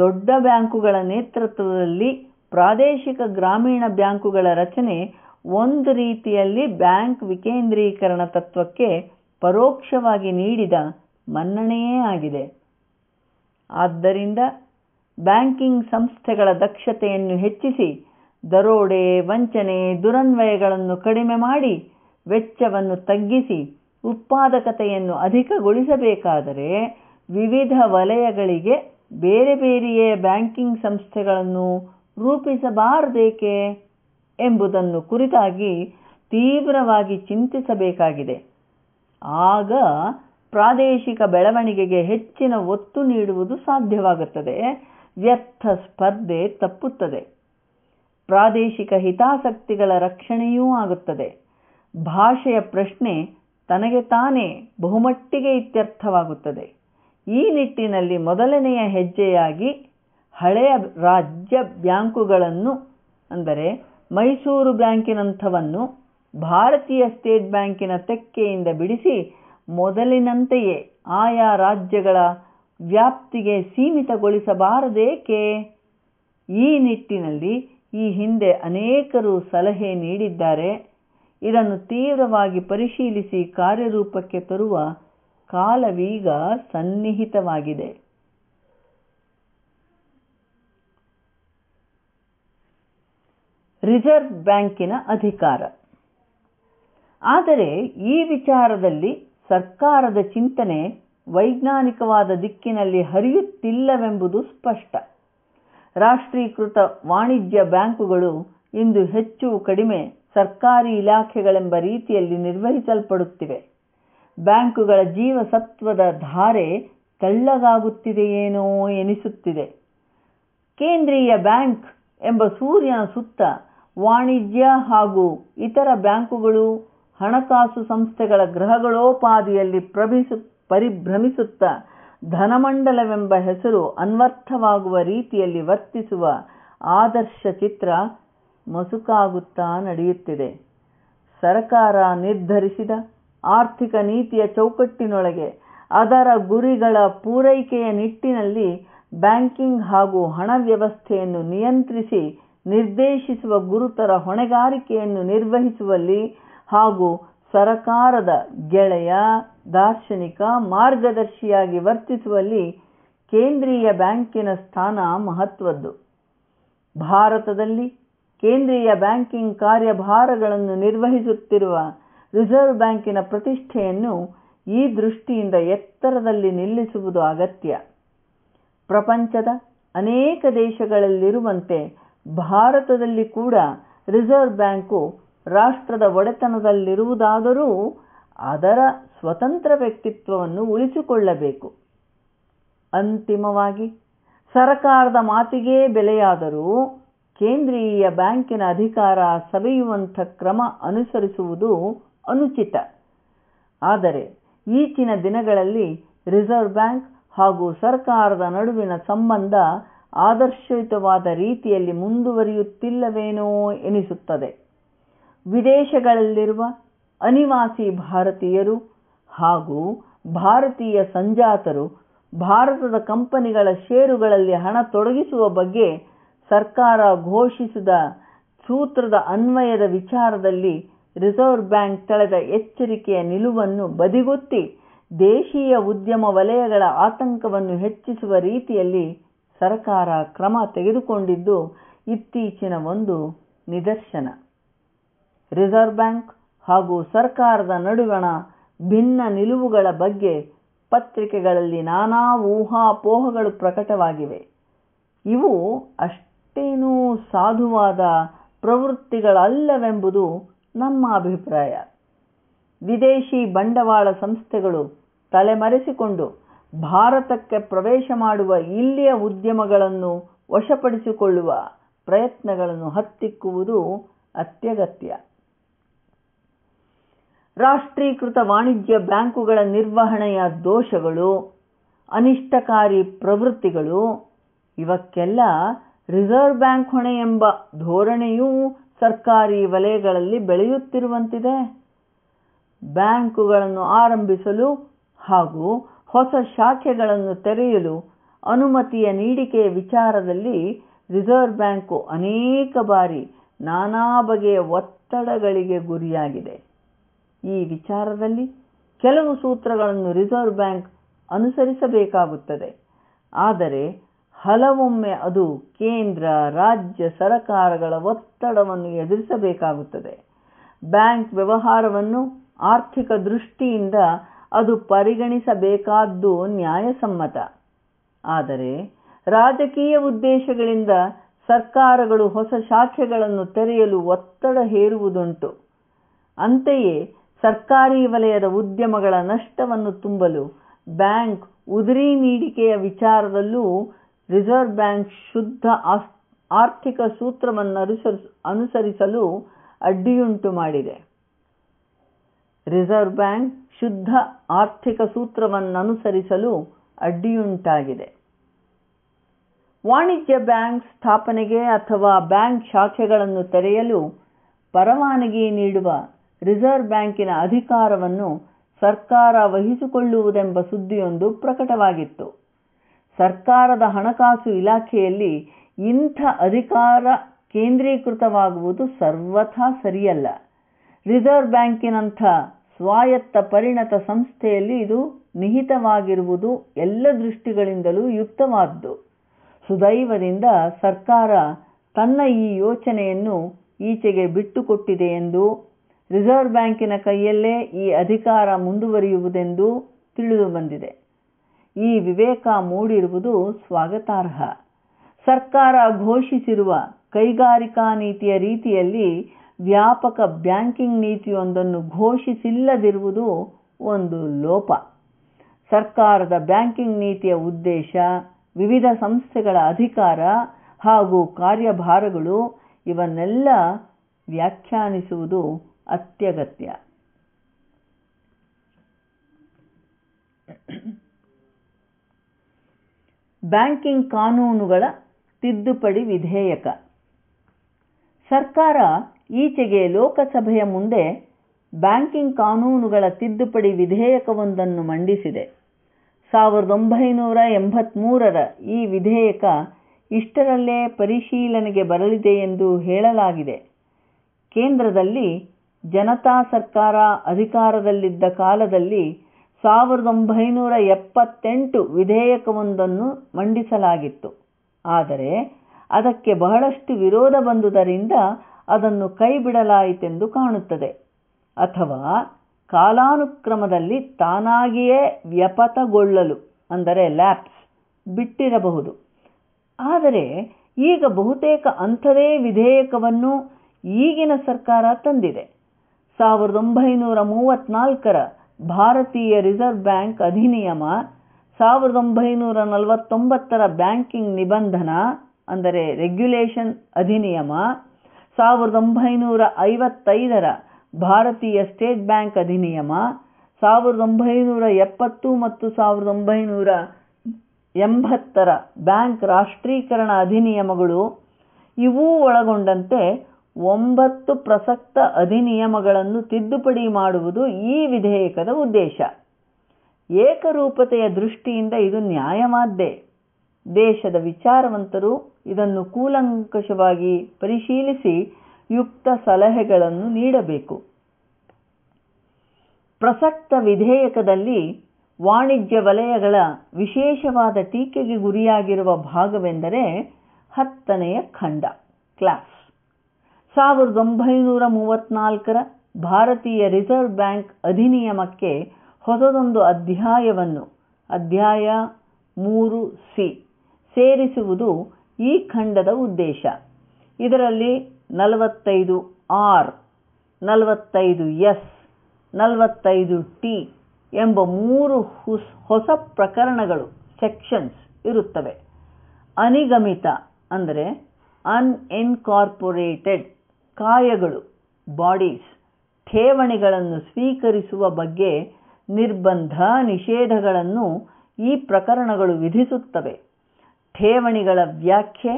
ದೊಡ್ಡ ಬ್ಯಾಂಕುಗಳ ನೇತೃತ್ವದಲ್ಲಿ ಪ್ರಾದೇಶಿಕ ಗ್ರಾಮೀಣ ಬ್ಯಾಂಕುಗಳ ರಚನೆ ಒಂದು ರೀತಿಯಲ್ಲಿ ಬ್ಯಾಂಕ್ ವಿಕೇಂದ್ರೀಕರಣ ತತ್ವಕ್ಕೆ ಪರೋಕ್ಷವಾಗಿ ನೀಡಿದ ಮನ್ನಣೆಯೇ ಆಗಿದೆ ಆದ್ದರಿಂದ ಬ್ಯಾಂಕಿಂಗ್ ಸಂಸ್ಥೆಗಳ ದಕ್ಷತೆಯನ್ನು ಹೆಚ್ಚಿಸಿ ದರೋಡೆ ವಂಚನೆ ದುರನ್ವಯಗಳನ್ನು ಕಡಿಮೆ ಮಾಡಿ ವೆಚ್ಚವನ್ನು ತಗ್ಗಿಸಿ ಉತ್ಪಾದಕತೆಯನ್ನು ಅಧಿಕಗೊಳಿಸಬೇಕಾದರೆ ವಿವಿಧ ವಲಯಗಳಿಗೆ ಬೇರೆ ಬೇರೆಯೇ ಬ್ಯಾಂಕಿಂಗ್ ಸಂಸ್ಥೆಗಳನ್ನು ರೂಪಿಸಬಾರದೇಕೆ ಎಂಬುದನ್ನು ಕುರಿತಾಗಿ ತೀವ್ರವಾಗಿ ಚಿಂತಿಸಬೇಕಾಗಿದೆ ಆಗ ಪ್ರಾದೇಶಿಕ ಬೆಳವಣಿಗೆಗೆ ಹೆಚ್ಚಿನ ಒತ್ತು ನೀಡುವುದು ಸಾಧ್ಯವಾಗುತ್ತದೆ ವ್ಯರ್ಥ ಸ್ಪರ್ಧೆ ತಪ್ಪುತ್ತದೆ ಪ್ರಾದೇಶಿಕ ಹಿತಾಸಕ್ತಿಗಳ ರಕ್ಷಣೆಯೂ ಆಗುತ್ತದೆ ಭಾಷೆಯ ಪ್ರಶ್ನೆ ತನಗೆ ತಾನೇ ಬಹುಮಟ್ಟಿಗೆ ಇತ್ಯರ್ಥವಾಗುತ್ತದೆ ಈ ನಿಟ್ಟಿನಲ್ಲಿ ಮೊದಲನೆಯ ಹೆಜ್ಜೆಯಾಗಿ ಹಳೆಯ ರಾಜ್ಯ ಬ್ಯಾಂಕುಗಳನ್ನು ಅಂದರೆ ಮೈಸೂರು ಬ್ಯಾಂಕಿನಂಥವನ್ನು ಭಾರತೀಯ ಸ್ಟೇಟ್ ಬ್ಯಾಂಕಿನ ತೆಕ್ಕೆಯಿಂದ ಬಿಡಿಸಿ ಮೊದಲಿನಂತೆಯೇ ಆಯಾ ರಾಜ್ಯಗಳ ವ್ಯಾಪ್ತಿಗೆ ಸೀಮಿತಗೊಳಿಸಬಾರದೇಕೆ ಈ ನಿಟ್ಟಿನಲ್ಲಿ ಈ ಹಿಂದೆ ಅನೇಕರು ಸಲಹೆ ನೀಡಿದ್ದಾರೆ ಇದನ್ನು ತೀವ್ರವಾಗಿ ಪರಿಶೀಲಿಸಿ ಕಾರ್ಯರೂಪಕ್ಕೆ ತರುವ ಕಾಲವೀಗ ಸನ್ನಿಹಿತವಾಗಿದೆ ರಿಸರ್ವ್ ಬ್ಯಾಂಕಿನ ಅಧಿಕಾರ ಆದರೆ ಈ ವಿಚಾರದಲ್ಲಿ ಸರ್ಕಾರದ ಚಿಂತನೆ ವೈಜ್ಞಾನಿಕವಾದ ದಿಕ್ಕಿನಲ್ಲಿ ಹರಿಯುತ್ತಿಲ್ಲವೆಂಬುದು ಸ್ಪಷ್ಟ ರಾಷ್ಟ್ರೀಕೃತ ವಾಣಿಜ್ಯ ಬ್ಯಾಂಕುಗಳು ಇಂದು ಹೆಚ್ಚು ಕಡಿಮೆ ಸರ್ಕಾರಿ ಇಲಾಖೆಗಳೆಂಬ ರೀತಿಯಲ್ಲಿ ನಿರ್ವಹಿಸಲ್ಪಡುತ್ತಿವೆ ಬ್ಯಾಂಕುಗಳ ಜೀವಸತ್ವದ ಧಾರೆ ತಳ್ಳಗಾಗುತ್ತಿದೆಯೇನೋ ಎನಿಸುತ್ತಿದೆ ಕೇಂದ್ರೀಯ ಬ್ಯಾಂಕ್ ಎಂಬ ಸೂರ್ಯನ ಸುತ್ತ ವಾಣಿಜ್ಯ ಹಾಗೂ ಇತರ ಬ್ಯಾಂಕುಗಳು ಹಣಕಾಸು ಸಂಸ್ಥೆಗಳ ಗೃಹಗಳೋಪಾದಿಯಲ್ಲಿ ಪ್ರಭಿಸು ಪರಿಭ್ರಮಿಸುತ್ತ ಧನಮಂಡಲವೆಂಬ ಹೆಸರು ಅನ್ವರ್ಥವಾಗುವ ರೀತಿಯಲ್ಲಿ ವರ್ತಿಸುವ ಆದರ್ಶ ಚಿತ್ರ ಮಸುಕಾಗುತ್ತಾ ನಡೆಯುತ್ತಿದೆ ಸರ್ಕಾರ ನಿರ್ಧರಿಸಿದ ಆರ್ಥಿಕ ನೀತಿಯ ಚೌಕಟ್ಟಿನೊಳಗೆ ಅದರ ಗುರಿಗಳ ಪೂರೈಕೆಯ ನಿಟ್ಟಿನಲ್ಲಿ ಬ್ಯಾಂಕಿಂಗ್ ಹಾಗೂ ಹಣ ವ್ಯವಸ್ಥೆಯನ್ನು ನಿಯಂತ್ರಿಸಿ ನಿರ್ದೇಶಿಸುವ ಗುರುತರ ಹೊಣೆಗಾರಿಕೆಯನ್ನು ನಿರ್ವಹಿಸುವಲ್ಲಿ ಹಾಗೂ ಸರಕಾರದ ಗೆಳೆಯ ದಾರ್ಶನಿಕ ಮಾರ್ಗದರ್ಶಿಯಾಗಿ ವರ್ತಿಸುವಲ್ಲಿ ಕೇಂದ್ರೀಯ ಬ್ಯಾಂಕಿನ ಸ್ಥಾನ ಮಹತ್ವದ್ದು ಭಾರತದಲ್ಲಿ ಕೇಂದ್ರೀಯ ಬ್ಯಾಂಕಿಂಗ್ ಕಾರ್ಯಭಾರಗಳನ್ನು ನಿರ್ವಹಿಸುತ್ತಿರುವ ರಿಸರ್ವ್ ಬ್ಯಾಂಕಿನ ಪ್ರತಿಷ್ಠೆಯನ್ನು ಈ ದೃಷ್ಟಿಯಿಂದ ಎತ್ತರದಲ್ಲಿ ನಿಲ್ಲಿಸುವುದು ಅಗತ್ಯ ಪ್ರಪಂಚದ ಅನೇಕ ದೇಶಗಳಲ್ಲಿರುವಂತೆ ಭಾರತದಲ್ಲಿ ಕೂಡ ರಿಸರ್ವ್ ಬ್ಯಾಂಕು ರಾಷ್ಟ್ರದ ಒಡೆತನದಲ್ಲಿರುವುದಾದರೂ ಅದರ ಸ್ವತಂತ್ರ ವ್ಯಕ್ತಿತ್ವವನ್ನು ಉಳಿಸಿಕೊಳ್ಳಬೇಕು ಅಂತಿಮವಾಗಿ ಸರ್ಕಾರದ ಮಾತಿಗೇ ಬೆಲೆಯಾದರೂ ಕೇಂದ್ರೀಯ ಬ್ಯಾಂಕಿನ ಅಧಿಕಾರ ಸವಿಯುವಂಥ ಕ್ರಮ ಅನುಸರಿಸುವುದು ಅನುಚಿತ ಆದರೆ ಈಚಿನ ದಿನಗಳಲ್ಲಿ ರಿಸರ್ವ್ ಬ್ಯಾಂಕ್ ಹಾಗೂ ಸರ್ಕಾರದ ನಡುವಿನ ಸಂಬಂಧ ಆದರ್ಶಯುತವಾದ ರೀತಿಯಲ್ಲಿ ಮುಂದುವರಿಯುತ್ತಿಲ್ಲವೇನೋ ಎನಿಸುತ್ತದೆ ವಿದೇಶಗಳಲ್ಲಿರುವ ಅನಿವಾಸಿ ಭಾರತೀಯರು ಹಾಗೂ ಭಾರತೀಯ ಸಂಜಾತರು ಭಾರತದ ಕಂಪನಿಗಳ ಷೇರುಗಳಲ್ಲಿ ಹಣ ತೊಡಗಿಸುವ ಬಗ್ಗೆ ಸರ್ಕಾರ ಘೋಷಿಸಿದ ಸೂತ್ರದ ಅನ್ವಯದ ವಿಚಾರದಲ್ಲಿ ರಿಸರ್ವ್ ಬ್ಯಾಂಕ್ ತಳೆದ ಎಚ್ಚರಿಕೆಯ ನಿಲುವನ್ನು ಬದಿಗೊತ್ತಿ ದೇಶೀಯ ಉದ್ಯಮ ವಲಯಗಳ ಆತಂಕವನ್ನು ಹೆಚ್ಚಿಸುವ ರೀತಿಯಲ್ಲಿ ಸರ್ಕಾರ ಕ್ರಮ ತೆಗೆದುಕೊಂಡಿದ್ದು ಇತ್ತೀಚಿನ ಒಂದು ನಿದರ್ಶನ ರಿಸರ್ವ್ ಬ್ಯಾಂಕ್ ಹಾಗೂ ಸರ್ಕಾರದ ನಡುವಣ ಭಿನ್ನ ನಿಲುವುಗಳ ಬಗ್ಗೆ ಪತ್ರಿಕೆಗಳಲ್ಲಿ ನಾನಾ ಊಹಾಪೋಹಗಳು ಪ್ರಕಟವಾಗಿವೆ ಇವು ಅಷ್ಟೇನೂ ಸಾಧುವಾದ ಪ್ರವೃತ್ತಿಗಳಲ್ಲವೆಂಬುದು ನಮ್ಮ ಅಭಿಪ್ರಾಯ ವಿದೇಶಿ ಬಂಡವಾಳ ಸಂಸ್ಥೆಗಳು ತಲೆಮರೆಸಿಕೊಂಡು ಭಾರತಕ್ಕೆ ಪ್ರವೇಶ ಮಾಡುವ ಇಲ್ಲಿಯ ಉದ್ಯಮಗಳನ್ನು ವಶಪಡಿಸಿಕೊಳ್ಳುವ ಪ್ರಯತ್ನಗಳನ್ನು ಹತ್ತಿಕ್ಕುವುದು ಅತ್ಯಗತ್ಯ ರಾಷ್ಟ್ರೀಕೃತ ವಾಣಿಜ್ಯ ಬ್ಯಾಂಕುಗಳ ನಿರ್ವಹಣೆಯ ದೋಷಗಳು ಅನಿಷ್ಟಕಾರಿ ಪ್ರವೃತ್ತಿಗಳು ಇವಕ್ಕೆಲ್ಲ ರಿಸರ್ವ್ ಬ್ಯಾಂಕ್ ಹೊಣೆ ಎಂಬ ಧೋರಣೆಯೂ ಸರ್ಕಾರಿ ವಲಯಗಳಲ್ಲಿ ಬೆಳೆಯುತ್ತಿರುವಂತಿದೆ ಬ್ಯಾಂಕುಗಳನ್ನು ಆರಂಭಿಸಲು ಹಾಗೂ ಹೊಸ ಶಾಖೆಗಳನ್ನು ತೆರೆಯಲು ಅನುಮತಿಯ ನೀಡಿಕೆಯ ವಿಚಾರದಲ್ಲಿ ರಿಸರ್ವ್ ಬ್ಯಾಂಕು ಅನೇಕ ಬಾರಿ ನಾನಾ ಬಗೆಯ ಒತ್ತಡಗಳಿಗೆ ಗುರಿಯಾಗಿದೆ ಈ ವಿಚಾರದಲ್ಲಿ ಕೆಲವು ಸೂತ್ರಗಳನ್ನು ರಿಸರ್ವ್ ಬ್ಯಾಂಕ್ ಅನುಸರಿಸಬೇಕಾಗುತ್ತದೆ ಆದರೆ ಹಲವೊಮ್ಮೆ ಅದು ಕೇಂದ್ರ ರಾಜ್ಯ ಸರಕಾರಗಳ ಒತ್ತಡವನ್ನು ಎದುರಿಸಬೇಕಾಗುತ್ತದೆ ಬ್ಯಾಂಕ್ ವ್ಯವಹಾರವನ್ನು ಆರ್ಥಿಕ ದೃಷ್ಟಿಯಿಂದ ಅದು ಪರಿಗಣಿಸಬೇಕಾದ್ದು ನ್ಯಾಯಸಮ್ಮತ ಆದರೆ ರಾಜಕೀಯ ಉದ್ದೇಶಗಳಿಂದ ಸರ್ಕಾರಗಳು ಹೊಸ ಶಾಖೆಗಳನ್ನು ತೆರೆಯಲು ಒತ್ತಡ ಹೇರುವುದುಂಟು ಅಂತೆಯೇ ಸರ್ಕಾರಿ ವಲಯದ ಉದ್ಯಮಗಳ ನಷ್ಟವನ್ನು ತುಂಬಲು ಬ್ಯಾಂಕ್ ಉದುರಿ ನೀಡಿಕೆಯ ವಿಚಾರದಲ್ಲೂ ರಿಸರ್ವ್ ಬ್ಯಾಂಕ್ ಶುದ್ಧ ಆರ್ಥಿಕ ಸೂತ್ರವನ್ನು ಅನುಸರಿಸಲು ಅಡ್ಡಿಯುಂಟು ಮಾಡಿದೆ ರಿಸರ್ವ್ ಬ್ಯಾಂಕ್ ಶುದ್ಧ ಆರ್ಥಿಕ ಸೂತ್ರವನ್ನನುಸರಿಸಲು ಅಡ್ಡಿಯುಂಟಾಗಿದೆ ವಾಣಿಜ್ಯ ಬ್ಯಾಂಕ್ ಸ್ಥಾಪನೆಗೆ ಅಥವಾ ಬ್ಯಾಂಕ್ ಶಾಖೆಗಳನ್ನು ತೆರೆಯಲು ಪರವಾನಗಿ ನೀಡುವ ರಿಸರ್ವ್ ಬ್ಯಾಂಕಿನ ಅಧಿಕಾರವನ್ನು ಸರ್ಕಾರ ವಹಿಸಿಕೊಳ್ಳುವುದೆಂಬ ಸುದ್ದಿಯೊಂದು ಪ್ರಕಟವಾಗಿತ್ತು ಸರ್ಕಾರದ ಹಣಕಾಸು ಇಲಾಖೆಯಲ್ಲಿ ಇಂಥ ಅಧಿಕಾರ ಕೇಂದ್ರೀಕೃತವಾಗುವುದು ಸರ್ವಥಾ ಸರಿಯಲ್ಲ ರಿಸರ್ವ್ ಬ್ಯಾಂಕಿನಂಥ ಸ್ವಾಯತ್ತ ಪರಿಣತ ಸಂಸ್ಥೆಯಲ್ಲಿ ಇದು ನಿಹಿತವಾಗಿರುವುದು ಎಲ್ಲ ದೃಷ್ಟಿಗಳಿಂದಲೂ ಯುಕ್ತವಾದ್ದು ಸುದೈವದಿಂದ ಸರ್ಕಾರ ತನ್ನ ಈ ಯೋಚನೆಯನ್ನು ಈಚೆಗೆ ಬಿಟ್ಟುಕೊಟ್ಟಿದೆ ಎಂದು ರಿಸರ್ವ್ ಬ್ಯಾಂಕಿನ ಕೈಯಲ್ಲೇ ಈ ಅಧಿಕಾರ ತಿಳಿದು ತಿಳಿದುಬಂದಿದೆ ಈ ವಿವೇಕ ಮೂಡಿರುವುದು ಸ್ವಾಗತಾರ್ಹ ಸರ್ಕಾರ ಘೋಷಿಸಿರುವ ಕೈಗಾರಿಕಾ ನೀತಿಯ ರೀತಿಯಲ್ಲಿ ವ್ಯಾಪಕ ಬ್ಯಾಂಕಿಂಗ್ ನೀತಿಯೊಂದನ್ನು ಘೋಷಿಸಿಲ್ಲದಿರುವುದು ಒಂದು ಲೋಪ ಸರ್ಕಾರದ ಬ್ಯಾಂಕಿಂಗ್ ನೀತಿಯ ಉದ್ದೇಶ ವಿವಿಧ ಸಂಸ್ಥೆಗಳ ಅಧಿಕಾರ ಹಾಗೂ ಕಾರ್ಯಭಾರಗಳು ಇವನ್ನೆಲ್ಲ ವ್ಯಾಖ್ಯಾನಿಸುವುದು ಅತ್ಯಗತ್ಯ ಬ್ಯಾಂಕಿಂಗ್ ಕಾನೂನುಗಳ ತಿದ್ದುಪಡಿ ವಿಧೇಯಕ ಸರ್ಕಾರ ಈಚೆಗೆ ಲೋಕಸಭೆಯ ಮುಂದೆ ಬ್ಯಾಂಕಿಂಗ್ ಕಾನೂನುಗಳ ತಿದ್ದುಪಡಿ ವಿಧೇಯಕವೊಂದನ್ನು ಮಂಡಿಸಿದೆ ಸಾವಿರದ ಒಂಬೈನೂರ ಎಂಬತ್ಮೂರರ ಈ ವಿಧೇಯಕ ಇಷ್ಟರಲ್ಲೇ ಪರಿಶೀಲನೆಗೆ ಬರಲಿದೆ ಎಂದು ಹೇಳಲಾಗಿದೆ ಕೇಂದ್ರದಲ್ಲಿ ಜನತಾ ಸರ್ಕಾರ ಅಧಿಕಾರದಲ್ಲಿದ್ದ ಕಾಲದಲ್ಲಿ ಸಾವಿರದ ಒಂಬೈನೂರ ಎಪ್ಪತ್ತೆಂಟು ವಿಧೇಯಕವೊಂದನ್ನು ಮಂಡಿಸಲಾಗಿತ್ತು ಆದರೆ ಅದಕ್ಕೆ ಬಹಳಷ್ಟು ವಿರೋಧ ಬಂದುದರಿಂದ ಅದನ್ನು ಕೈಬಿಡಲಾಯಿತೆಂದು ಕಾಣುತ್ತದೆ ಅಥವಾ ಕಾಲಾನುಕ್ರಮದಲ್ಲಿ ತಾನಾಗಿಯೇ ವ್ಯಪತಗೊಳ್ಳಲು ಅಂದರೆ ಲ್ಯಾಪ್ಸ್ ಬಿಟ್ಟಿರಬಹುದು ಆದರೆ ಈಗ ಬಹುತೇಕ ಅಂಥದೇ ವಿಧೇಯಕವನ್ನು ಈಗಿನ ಸರ್ಕಾರ ತಂದಿದೆ ಸಾವಿರದ ಒಂಬೈನೂರ ಮೂವತ್ನಾಲ್ಕರ ಭಾರತೀಯ ರಿಸರ್ವ್ ಬ್ಯಾಂಕ್ ಅಧಿನಿಯಮ ಸಾವಿರದ ಒಂಬೈನೂರ ನಲವತ್ತೊಂಬತ್ತರ ಬ್ಯಾಂಕಿಂಗ್ ನಿಬಂಧನ ಅಂದರೆ ರೆಗ್ಯುಲೇಷನ್ ಅಧಿನಿಯಮ ಸಾವಿರದ ಒಂಬೈನೂರ ಐವತ್ತೈದರ ಭಾರತೀಯ ಸ್ಟೇಟ್ ಬ್ಯಾಂಕ್ ಅಧಿನಿಯಮ ಸಾವಿರದ ಒಂಬೈನೂರ ಎಪ್ಪತ್ತು ಮತ್ತು ಸಾವಿರದ ಒಂಬೈನೂರ ಎಂಬತ್ತರ ಬ್ಯಾಂಕ್ ರಾಷ್ಟ್ರೀಕರಣ ಅಧಿನಿಯಮಗಳು ಇವೂ ಒಳಗೊಂಡಂತೆ ಒಂಬತ್ತು ಪ್ರಸಕ್ತ ಅಧಿನಿಯಮಗಳನ್ನು ತಿದ್ದುಪಡಿ ಮಾಡುವುದು ಈ ವಿಧೇಯಕದ ಉದ್ದೇಶ ಏಕರೂಪತೆಯ ದೃಷ್ಟಿಯಿಂದ ಇದು ನ್ಯಾಯವಾದ್ದೇ ದೇಶದ ವಿಚಾರವಂತರು ಇದನ್ನು ಕೂಲಂಕಷವಾಗಿ ಪರಿಶೀಲಿಸಿ ಯುಕ್ತ ಸಲಹೆಗಳನ್ನು ನೀಡಬೇಕು ಪ್ರಸಕ್ತ ವಿಧೇಯಕದಲ್ಲಿ ವಾಣಿಜ್ಯ ವಲಯಗಳ ವಿಶೇಷವಾದ ಟೀಕೆಗೆ ಗುರಿಯಾಗಿರುವ ಭಾಗವೆಂದರೆ ಹತ್ತನೆಯ ಖಂಡ ಕ್ಲಾಸ್ ಸಾವಿರದ ಒಂಬೈನೂರ ಮೂವತ್ನಾಲ್ಕರ ಭಾರತೀಯ ರಿಸರ್ವ್ ಬ್ಯಾಂಕ್ ಅಧಿನಿಯಮಕ್ಕೆ ಹೊಸದೊಂದು ಅಧ್ಯಾಯವನ್ನು ಅಧ್ಯಾಯ ಮೂರು ಸಿ ಸೇರಿಸುವುದು ಈ ಖಂಡದ ಉದ್ದೇಶ ಇದರಲ್ಲಿ ನಲವತ್ತೈದು ಆರ್ ನಲವತ್ತೈದು ಎಸ್ ನಲವತ್ತೈದು ಟಿ ಎಂಬ ಮೂರು ಹೊಸ ಪ್ರಕರಣಗಳು ಸೆಕ್ಷನ್ಸ್ ಇರುತ್ತವೆ ಅನಿಗಮಿತ ಅಂದರೆ ಅನ್ಎನ್ಕಾರ್ಪೊರೇಟೆಡ್ ಕಾಯಗಳು ಬಾಡೀಸ್ ಠೇವಣಿಗಳನ್ನು ಸ್ವೀಕರಿಸುವ ಬಗ್ಗೆ ನಿರ್ಬಂಧ ನಿಷೇಧಗಳನ್ನು ಈ ಪ್ರಕರಣಗಳು ವಿಧಿಸುತ್ತವೆ ಠೇವಣಿಗಳ ವ್ಯಾಖ್ಯೆ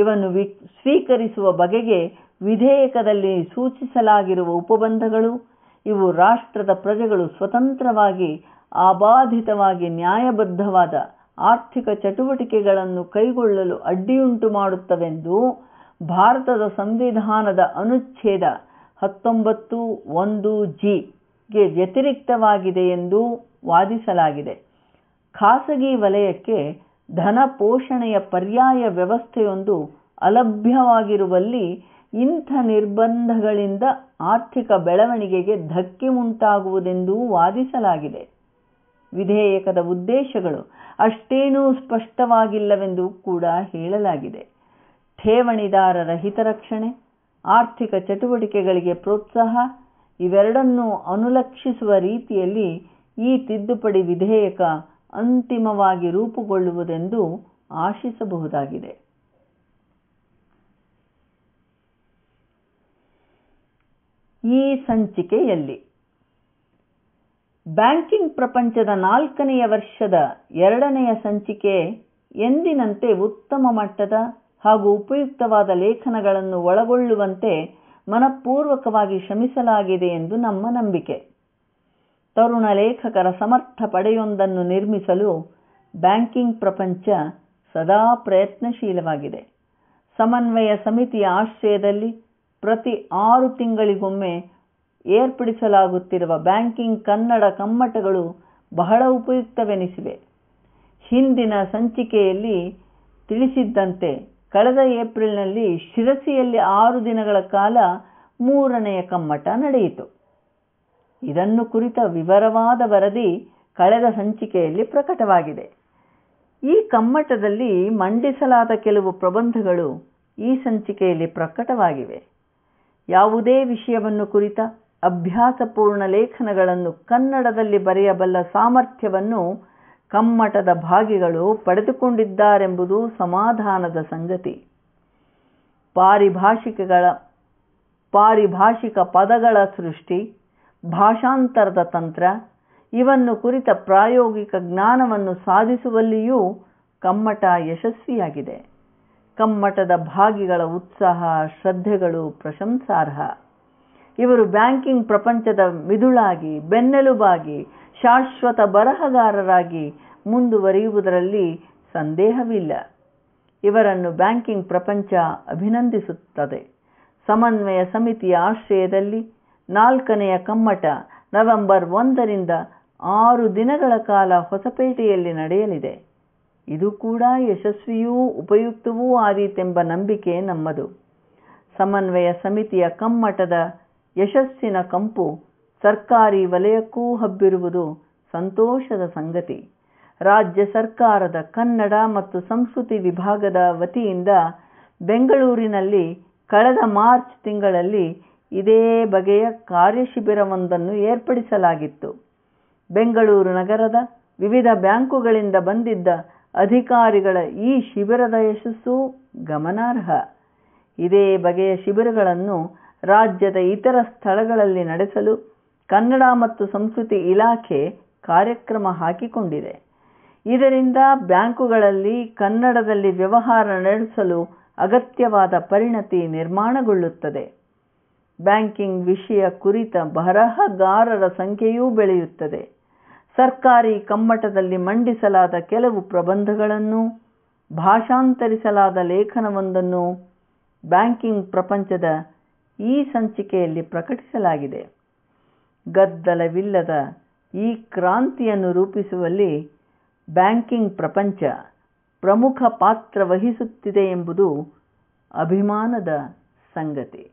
ಇವನ್ನು ವಿ ಸ್ವೀಕರಿಸುವ ಬಗೆಗೆ ವಿಧೇಯಕದಲ್ಲಿ ಸೂಚಿಸಲಾಗಿರುವ ಉಪಬಂಧಗಳು ಇವು ರಾಷ್ಟ್ರದ ಪ್ರಜೆಗಳು ಸ್ವತಂತ್ರವಾಗಿ ಅಬಾಧಿತವಾಗಿ ನ್ಯಾಯಬದ್ಧವಾದ ಆರ್ಥಿಕ ಚಟುವಟಿಕೆಗಳನ್ನು ಕೈಗೊಳ್ಳಲು ಅಡ್ಡಿಯುಂಟು ಮಾಡುತ್ತವೆಂದು ಭಾರತದ ಸಂವಿಧಾನದ ಅನುಚ್ಛೇದ ಹತ್ತೊಂಬತ್ತು ಒಂದು ಜಿ ಗೆ ವ್ಯತಿರಿಕ್ತವಾಗಿದೆ ಎಂದು ವಾದಿಸಲಾಗಿದೆ ಖಾಸಗಿ ವಲಯಕ್ಕೆ ಧನ ಪೋಷಣೆಯ ಪರ್ಯಾಯ ವ್ಯವಸ್ಥೆಯೊಂದು ಅಲಭ್ಯವಾಗಿರುವಲ್ಲಿ ಇಂಥ ನಿರ್ಬಂಧಗಳಿಂದ ಆರ್ಥಿಕ ಬೆಳವಣಿಗೆಗೆ ಧಕ್ಕೆ ಉಂಟಾಗುವುದೆಂದೂ ವಾದಿಸಲಾಗಿದೆ ವಿಧೇಯಕದ ಉದ್ದೇಶಗಳು ಅಷ್ಟೇನೂ ಸ್ಪಷ್ಟವಾಗಿಲ್ಲವೆಂದು ಕೂಡ ಹೇಳಲಾಗಿದೆ ಠೇವಣಿದಾರರ ಹಿತರಕ್ಷಣೆ ಆರ್ಥಿಕ ಚಟುವಟಿಕೆಗಳಿಗೆ ಪ್ರೋತ್ಸಾಹ ಇವೆರಡನ್ನೂ ಅನುಲಕ್ಷಿಸುವ ರೀತಿಯಲ್ಲಿ ಈ ತಿದ್ದುಪಡಿ ವಿಧೇಯಕ ಅಂತಿಮವಾಗಿ ರೂಪುಗೊಳ್ಳುವುದೆಂದು ಆಶಿಸಬಹುದಾಗಿದೆ ಈ ಸಂಚಿಕೆಯಲ್ಲಿ ಬ್ಯಾಂಕಿಂಗ್ ಪ್ರಪಂಚದ ನಾಲ್ಕನೆಯ ವರ್ಷದ ಎರಡನೆಯ ಸಂಚಿಕೆ ಎಂದಿನಂತೆ ಉತ್ತಮ ಮಟ್ಟದ ಹಾಗೂ ಉಪಯುಕ್ತವಾದ ಲೇಖನಗಳನ್ನು ಒಳಗೊಳ್ಳುವಂತೆ ಮನಪೂರ್ವಕವಾಗಿ ಶ್ರಮಿಸಲಾಗಿದೆ ಎಂದು ನಮ್ಮ ನಂಬಿಕೆ ತರುಣ ಲೇಖಕರ ಸಮರ್ಥ ಪಡೆಯೊಂದನ್ನು ನಿರ್ಮಿಸಲು ಬ್ಯಾಂಕಿಂಗ್ ಪ್ರಪಂಚ ಸದಾ ಪ್ರಯತ್ನಶೀಲವಾಗಿದೆ ಸಮನ್ವಯ ಸಮಿತಿಯ ಆಶ್ರಯದಲ್ಲಿ ಪ್ರತಿ ಆರು ತಿಂಗಳಿಗೊಮ್ಮೆ ಏರ್ಪಡಿಸಲಾಗುತ್ತಿರುವ ಬ್ಯಾಂಕಿಂಗ್ ಕನ್ನಡ ಕಮ್ಮಟಗಳು ಬಹಳ ಉಪಯುಕ್ತವೆನಿಸಿವೆ ಹಿಂದಿನ ಸಂಚಿಕೆಯಲ್ಲಿ ತಿಳಿಸಿದ್ದಂತೆ ಕಳೆದ ಏಪ್ರಿಲ್ನಲ್ಲಿ ಶಿರಸಿಯಲ್ಲಿ ಆರು ದಿನಗಳ ಕಾಲ ಮೂರನೆಯ ಕಮ್ಮಟ ನಡೆಯಿತು ಇದನ್ನು ಕುರಿತ ವಿವರವಾದ ವರದಿ ಕಳೆದ ಸಂಚಿಕೆಯಲ್ಲಿ ಪ್ರಕಟವಾಗಿದೆ ಈ ಕಮ್ಮಟದಲ್ಲಿ ಮಂಡಿಸಲಾದ ಕೆಲವು ಪ್ರಬಂಧಗಳು ಈ ಸಂಚಿಕೆಯಲ್ಲಿ ಪ್ರಕಟವಾಗಿವೆ ಯಾವುದೇ ವಿಷಯವನ್ನು ಕುರಿತ ಅಭ್ಯಾಸಪೂರ್ಣ ಲೇಖನಗಳನ್ನು ಕನ್ನಡದಲ್ಲಿ ಬರೆಯಬಲ್ಲ ಸಾಮರ್ಥ್ಯವನ್ನು ಕಮ್ಮಟದ ಭಾಗಿಗಳು ಪಡೆದುಕೊಂಡಿದ್ದಾರೆಂಬುದು ಸಮಾಧಾನದ ಸಂಗತಿ ಪಾರಿಭಾಷಿಕಗಳ ಪಾರಿಭಾಷಿಕ ಪದಗಳ ಸೃಷ್ಟಿ ಭಾಷಾಂತರದ ತಂತ್ರ ಇವನ್ನು ಕುರಿತ ಪ್ರಾಯೋಗಿಕ ಜ್ಞಾನವನ್ನು ಸಾಧಿಸುವಲ್ಲಿಯೂ ಕಮ್ಮಟ ಯಶಸ್ವಿಯಾಗಿದೆ ಕಮ್ಮಟದ ಭಾಗಿಗಳ ಉತ್ಸಾಹ ಶ್ರದ್ಧೆಗಳು ಪ್ರಶಂಸಾರ್ಹ ಇವರು ಬ್ಯಾಂಕಿಂಗ್ ಪ್ರಪಂಚದ ಮಿದುಳಾಗಿ ಬೆನ್ನೆಲುಬಾಗಿ ಶಾಶ್ವತ ಬರಹಗಾರರಾಗಿ ಮುಂದುವರಿಯುವುದರಲ್ಲಿ ಸಂದೇಹವಿಲ್ಲ ಇವರನ್ನು ಬ್ಯಾಂಕಿಂಗ್ ಪ್ರಪಂಚ ಅಭಿನಂದಿಸುತ್ತದೆ ಸಮನ್ವಯ ಸಮಿತಿಯ ಆಶ್ರಯದಲ್ಲಿ ನಾಲ್ಕನೆಯ ಕಮ್ಮಟ ನವೆಂಬರ್ ಒಂದರಿಂದ ಆರು ದಿನಗಳ ಕಾಲ ಹೊಸಪೇಟೆಯಲ್ಲಿ ನಡೆಯಲಿದೆ ಇದು ಕೂಡ ಯಶಸ್ವಿಯೂ ಉಪಯುಕ್ತವೂ ಆದೀತೆಂಬ ನಂಬಿಕೆ ನಮ್ಮದು ಸಮನ್ವಯ ಸಮಿತಿಯ ಕಮ್ಮಟದ ಯಶಸ್ಸಿನ ಕಂಪು ಸರ್ಕಾರಿ ವಲಯಕ್ಕೂ ಹಬ್ಬಿರುವುದು ಸಂತೋಷದ ಸಂಗತಿ ರಾಜ್ಯ ಸರ್ಕಾರದ ಕನ್ನಡ ಮತ್ತು ಸಂಸ್ಕೃತಿ ವಿಭಾಗದ ವತಿಯಿಂದ ಬೆಂಗಳೂರಿನಲ್ಲಿ ಕಳೆದ ಮಾರ್ಚ್ ತಿಂಗಳಲ್ಲಿ ಇದೇ ಬಗೆಯ ಕಾರ್ಯಶಿಬಿರವೊಂದನ್ನು ಏರ್ಪಡಿಸಲಾಗಿತ್ತು ಬೆಂಗಳೂರು ನಗರದ ವಿವಿಧ ಬ್ಯಾಂಕುಗಳಿಂದ ಬಂದಿದ್ದ ಅಧಿಕಾರಿಗಳ ಈ ಶಿಬಿರದ ಯಶಸ್ಸು ಗಮನಾರ್ಹ ಇದೇ ಬಗೆಯ ಶಿಬಿರಗಳನ್ನು ರಾಜ್ಯದ ಇತರ ಸ್ಥಳಗಳಲ್ಲಿ ನಡೆಸಲು ಕನ್ನಡ ಮತ್ತು ಸಂಸ್ಕೃತಿ ಇಲಾಖೆ ಕಾರ್ಯಕ್ರಮ ಹಾಕಿಕೊಂಡಿದೆ ಇದರಿಂದ ಬ್ಯಾಂಕುಗಳಲ್ಲಿ ಕನ್ನಡದಲ್ಲಿ ವ್ಯವಹಾರ ನಡೆಸಲು ಅಗತ್ಯವಾದ ಪರಿಣತಿ ನಿರ್ಮಾಣಗೊಳ್ಳುತ್ತದೆ ಬ್ಯಾಂಕಿಂಗ್ ವಿಷಯ ಕುರಿತ ಬರಹಗಾರರ ಸಂಖ್ಯೆಯೂ ಬೆಳೆಯುತ್ತದೆ ಸರ್ಕಾರಿ ಕಮ್ಮಟದಲ್ಲಿ ಮಂಡಿಸಲಾದ ಕೆಲವು ಪ್ರಬಂಧಗಳನ್ನು ಭಾಷಾಂತರಿಸಲಾದ ಲೇಖನವೊಂದನ್ನು ಬ್ಯಾಂಕಿಂಗ್ ಪ್ರಪಂಚದ ಈ ಸಂಚಿಕೆಯಲ್ಲಿ ಪ್ರಕಟಿಸಲಾಗಿದೆ ಗದ್ದಲವಿಲ್ಲದ ಈ ಕ್ರಾಂತಿಯನ್ನು ರೂಪಿಸುವಲ್ಲಿ ಬ್ಯಾಂಕಿಂಗ್ ಪ್ರಪಂಚ ಪ್ರಮುಖ ಪಾತ್ರ ವಹಿಸುತ್ತಿದೆ ಎಂಬುದು ಅಭಿಮಾನದ ಸಂಗತಿ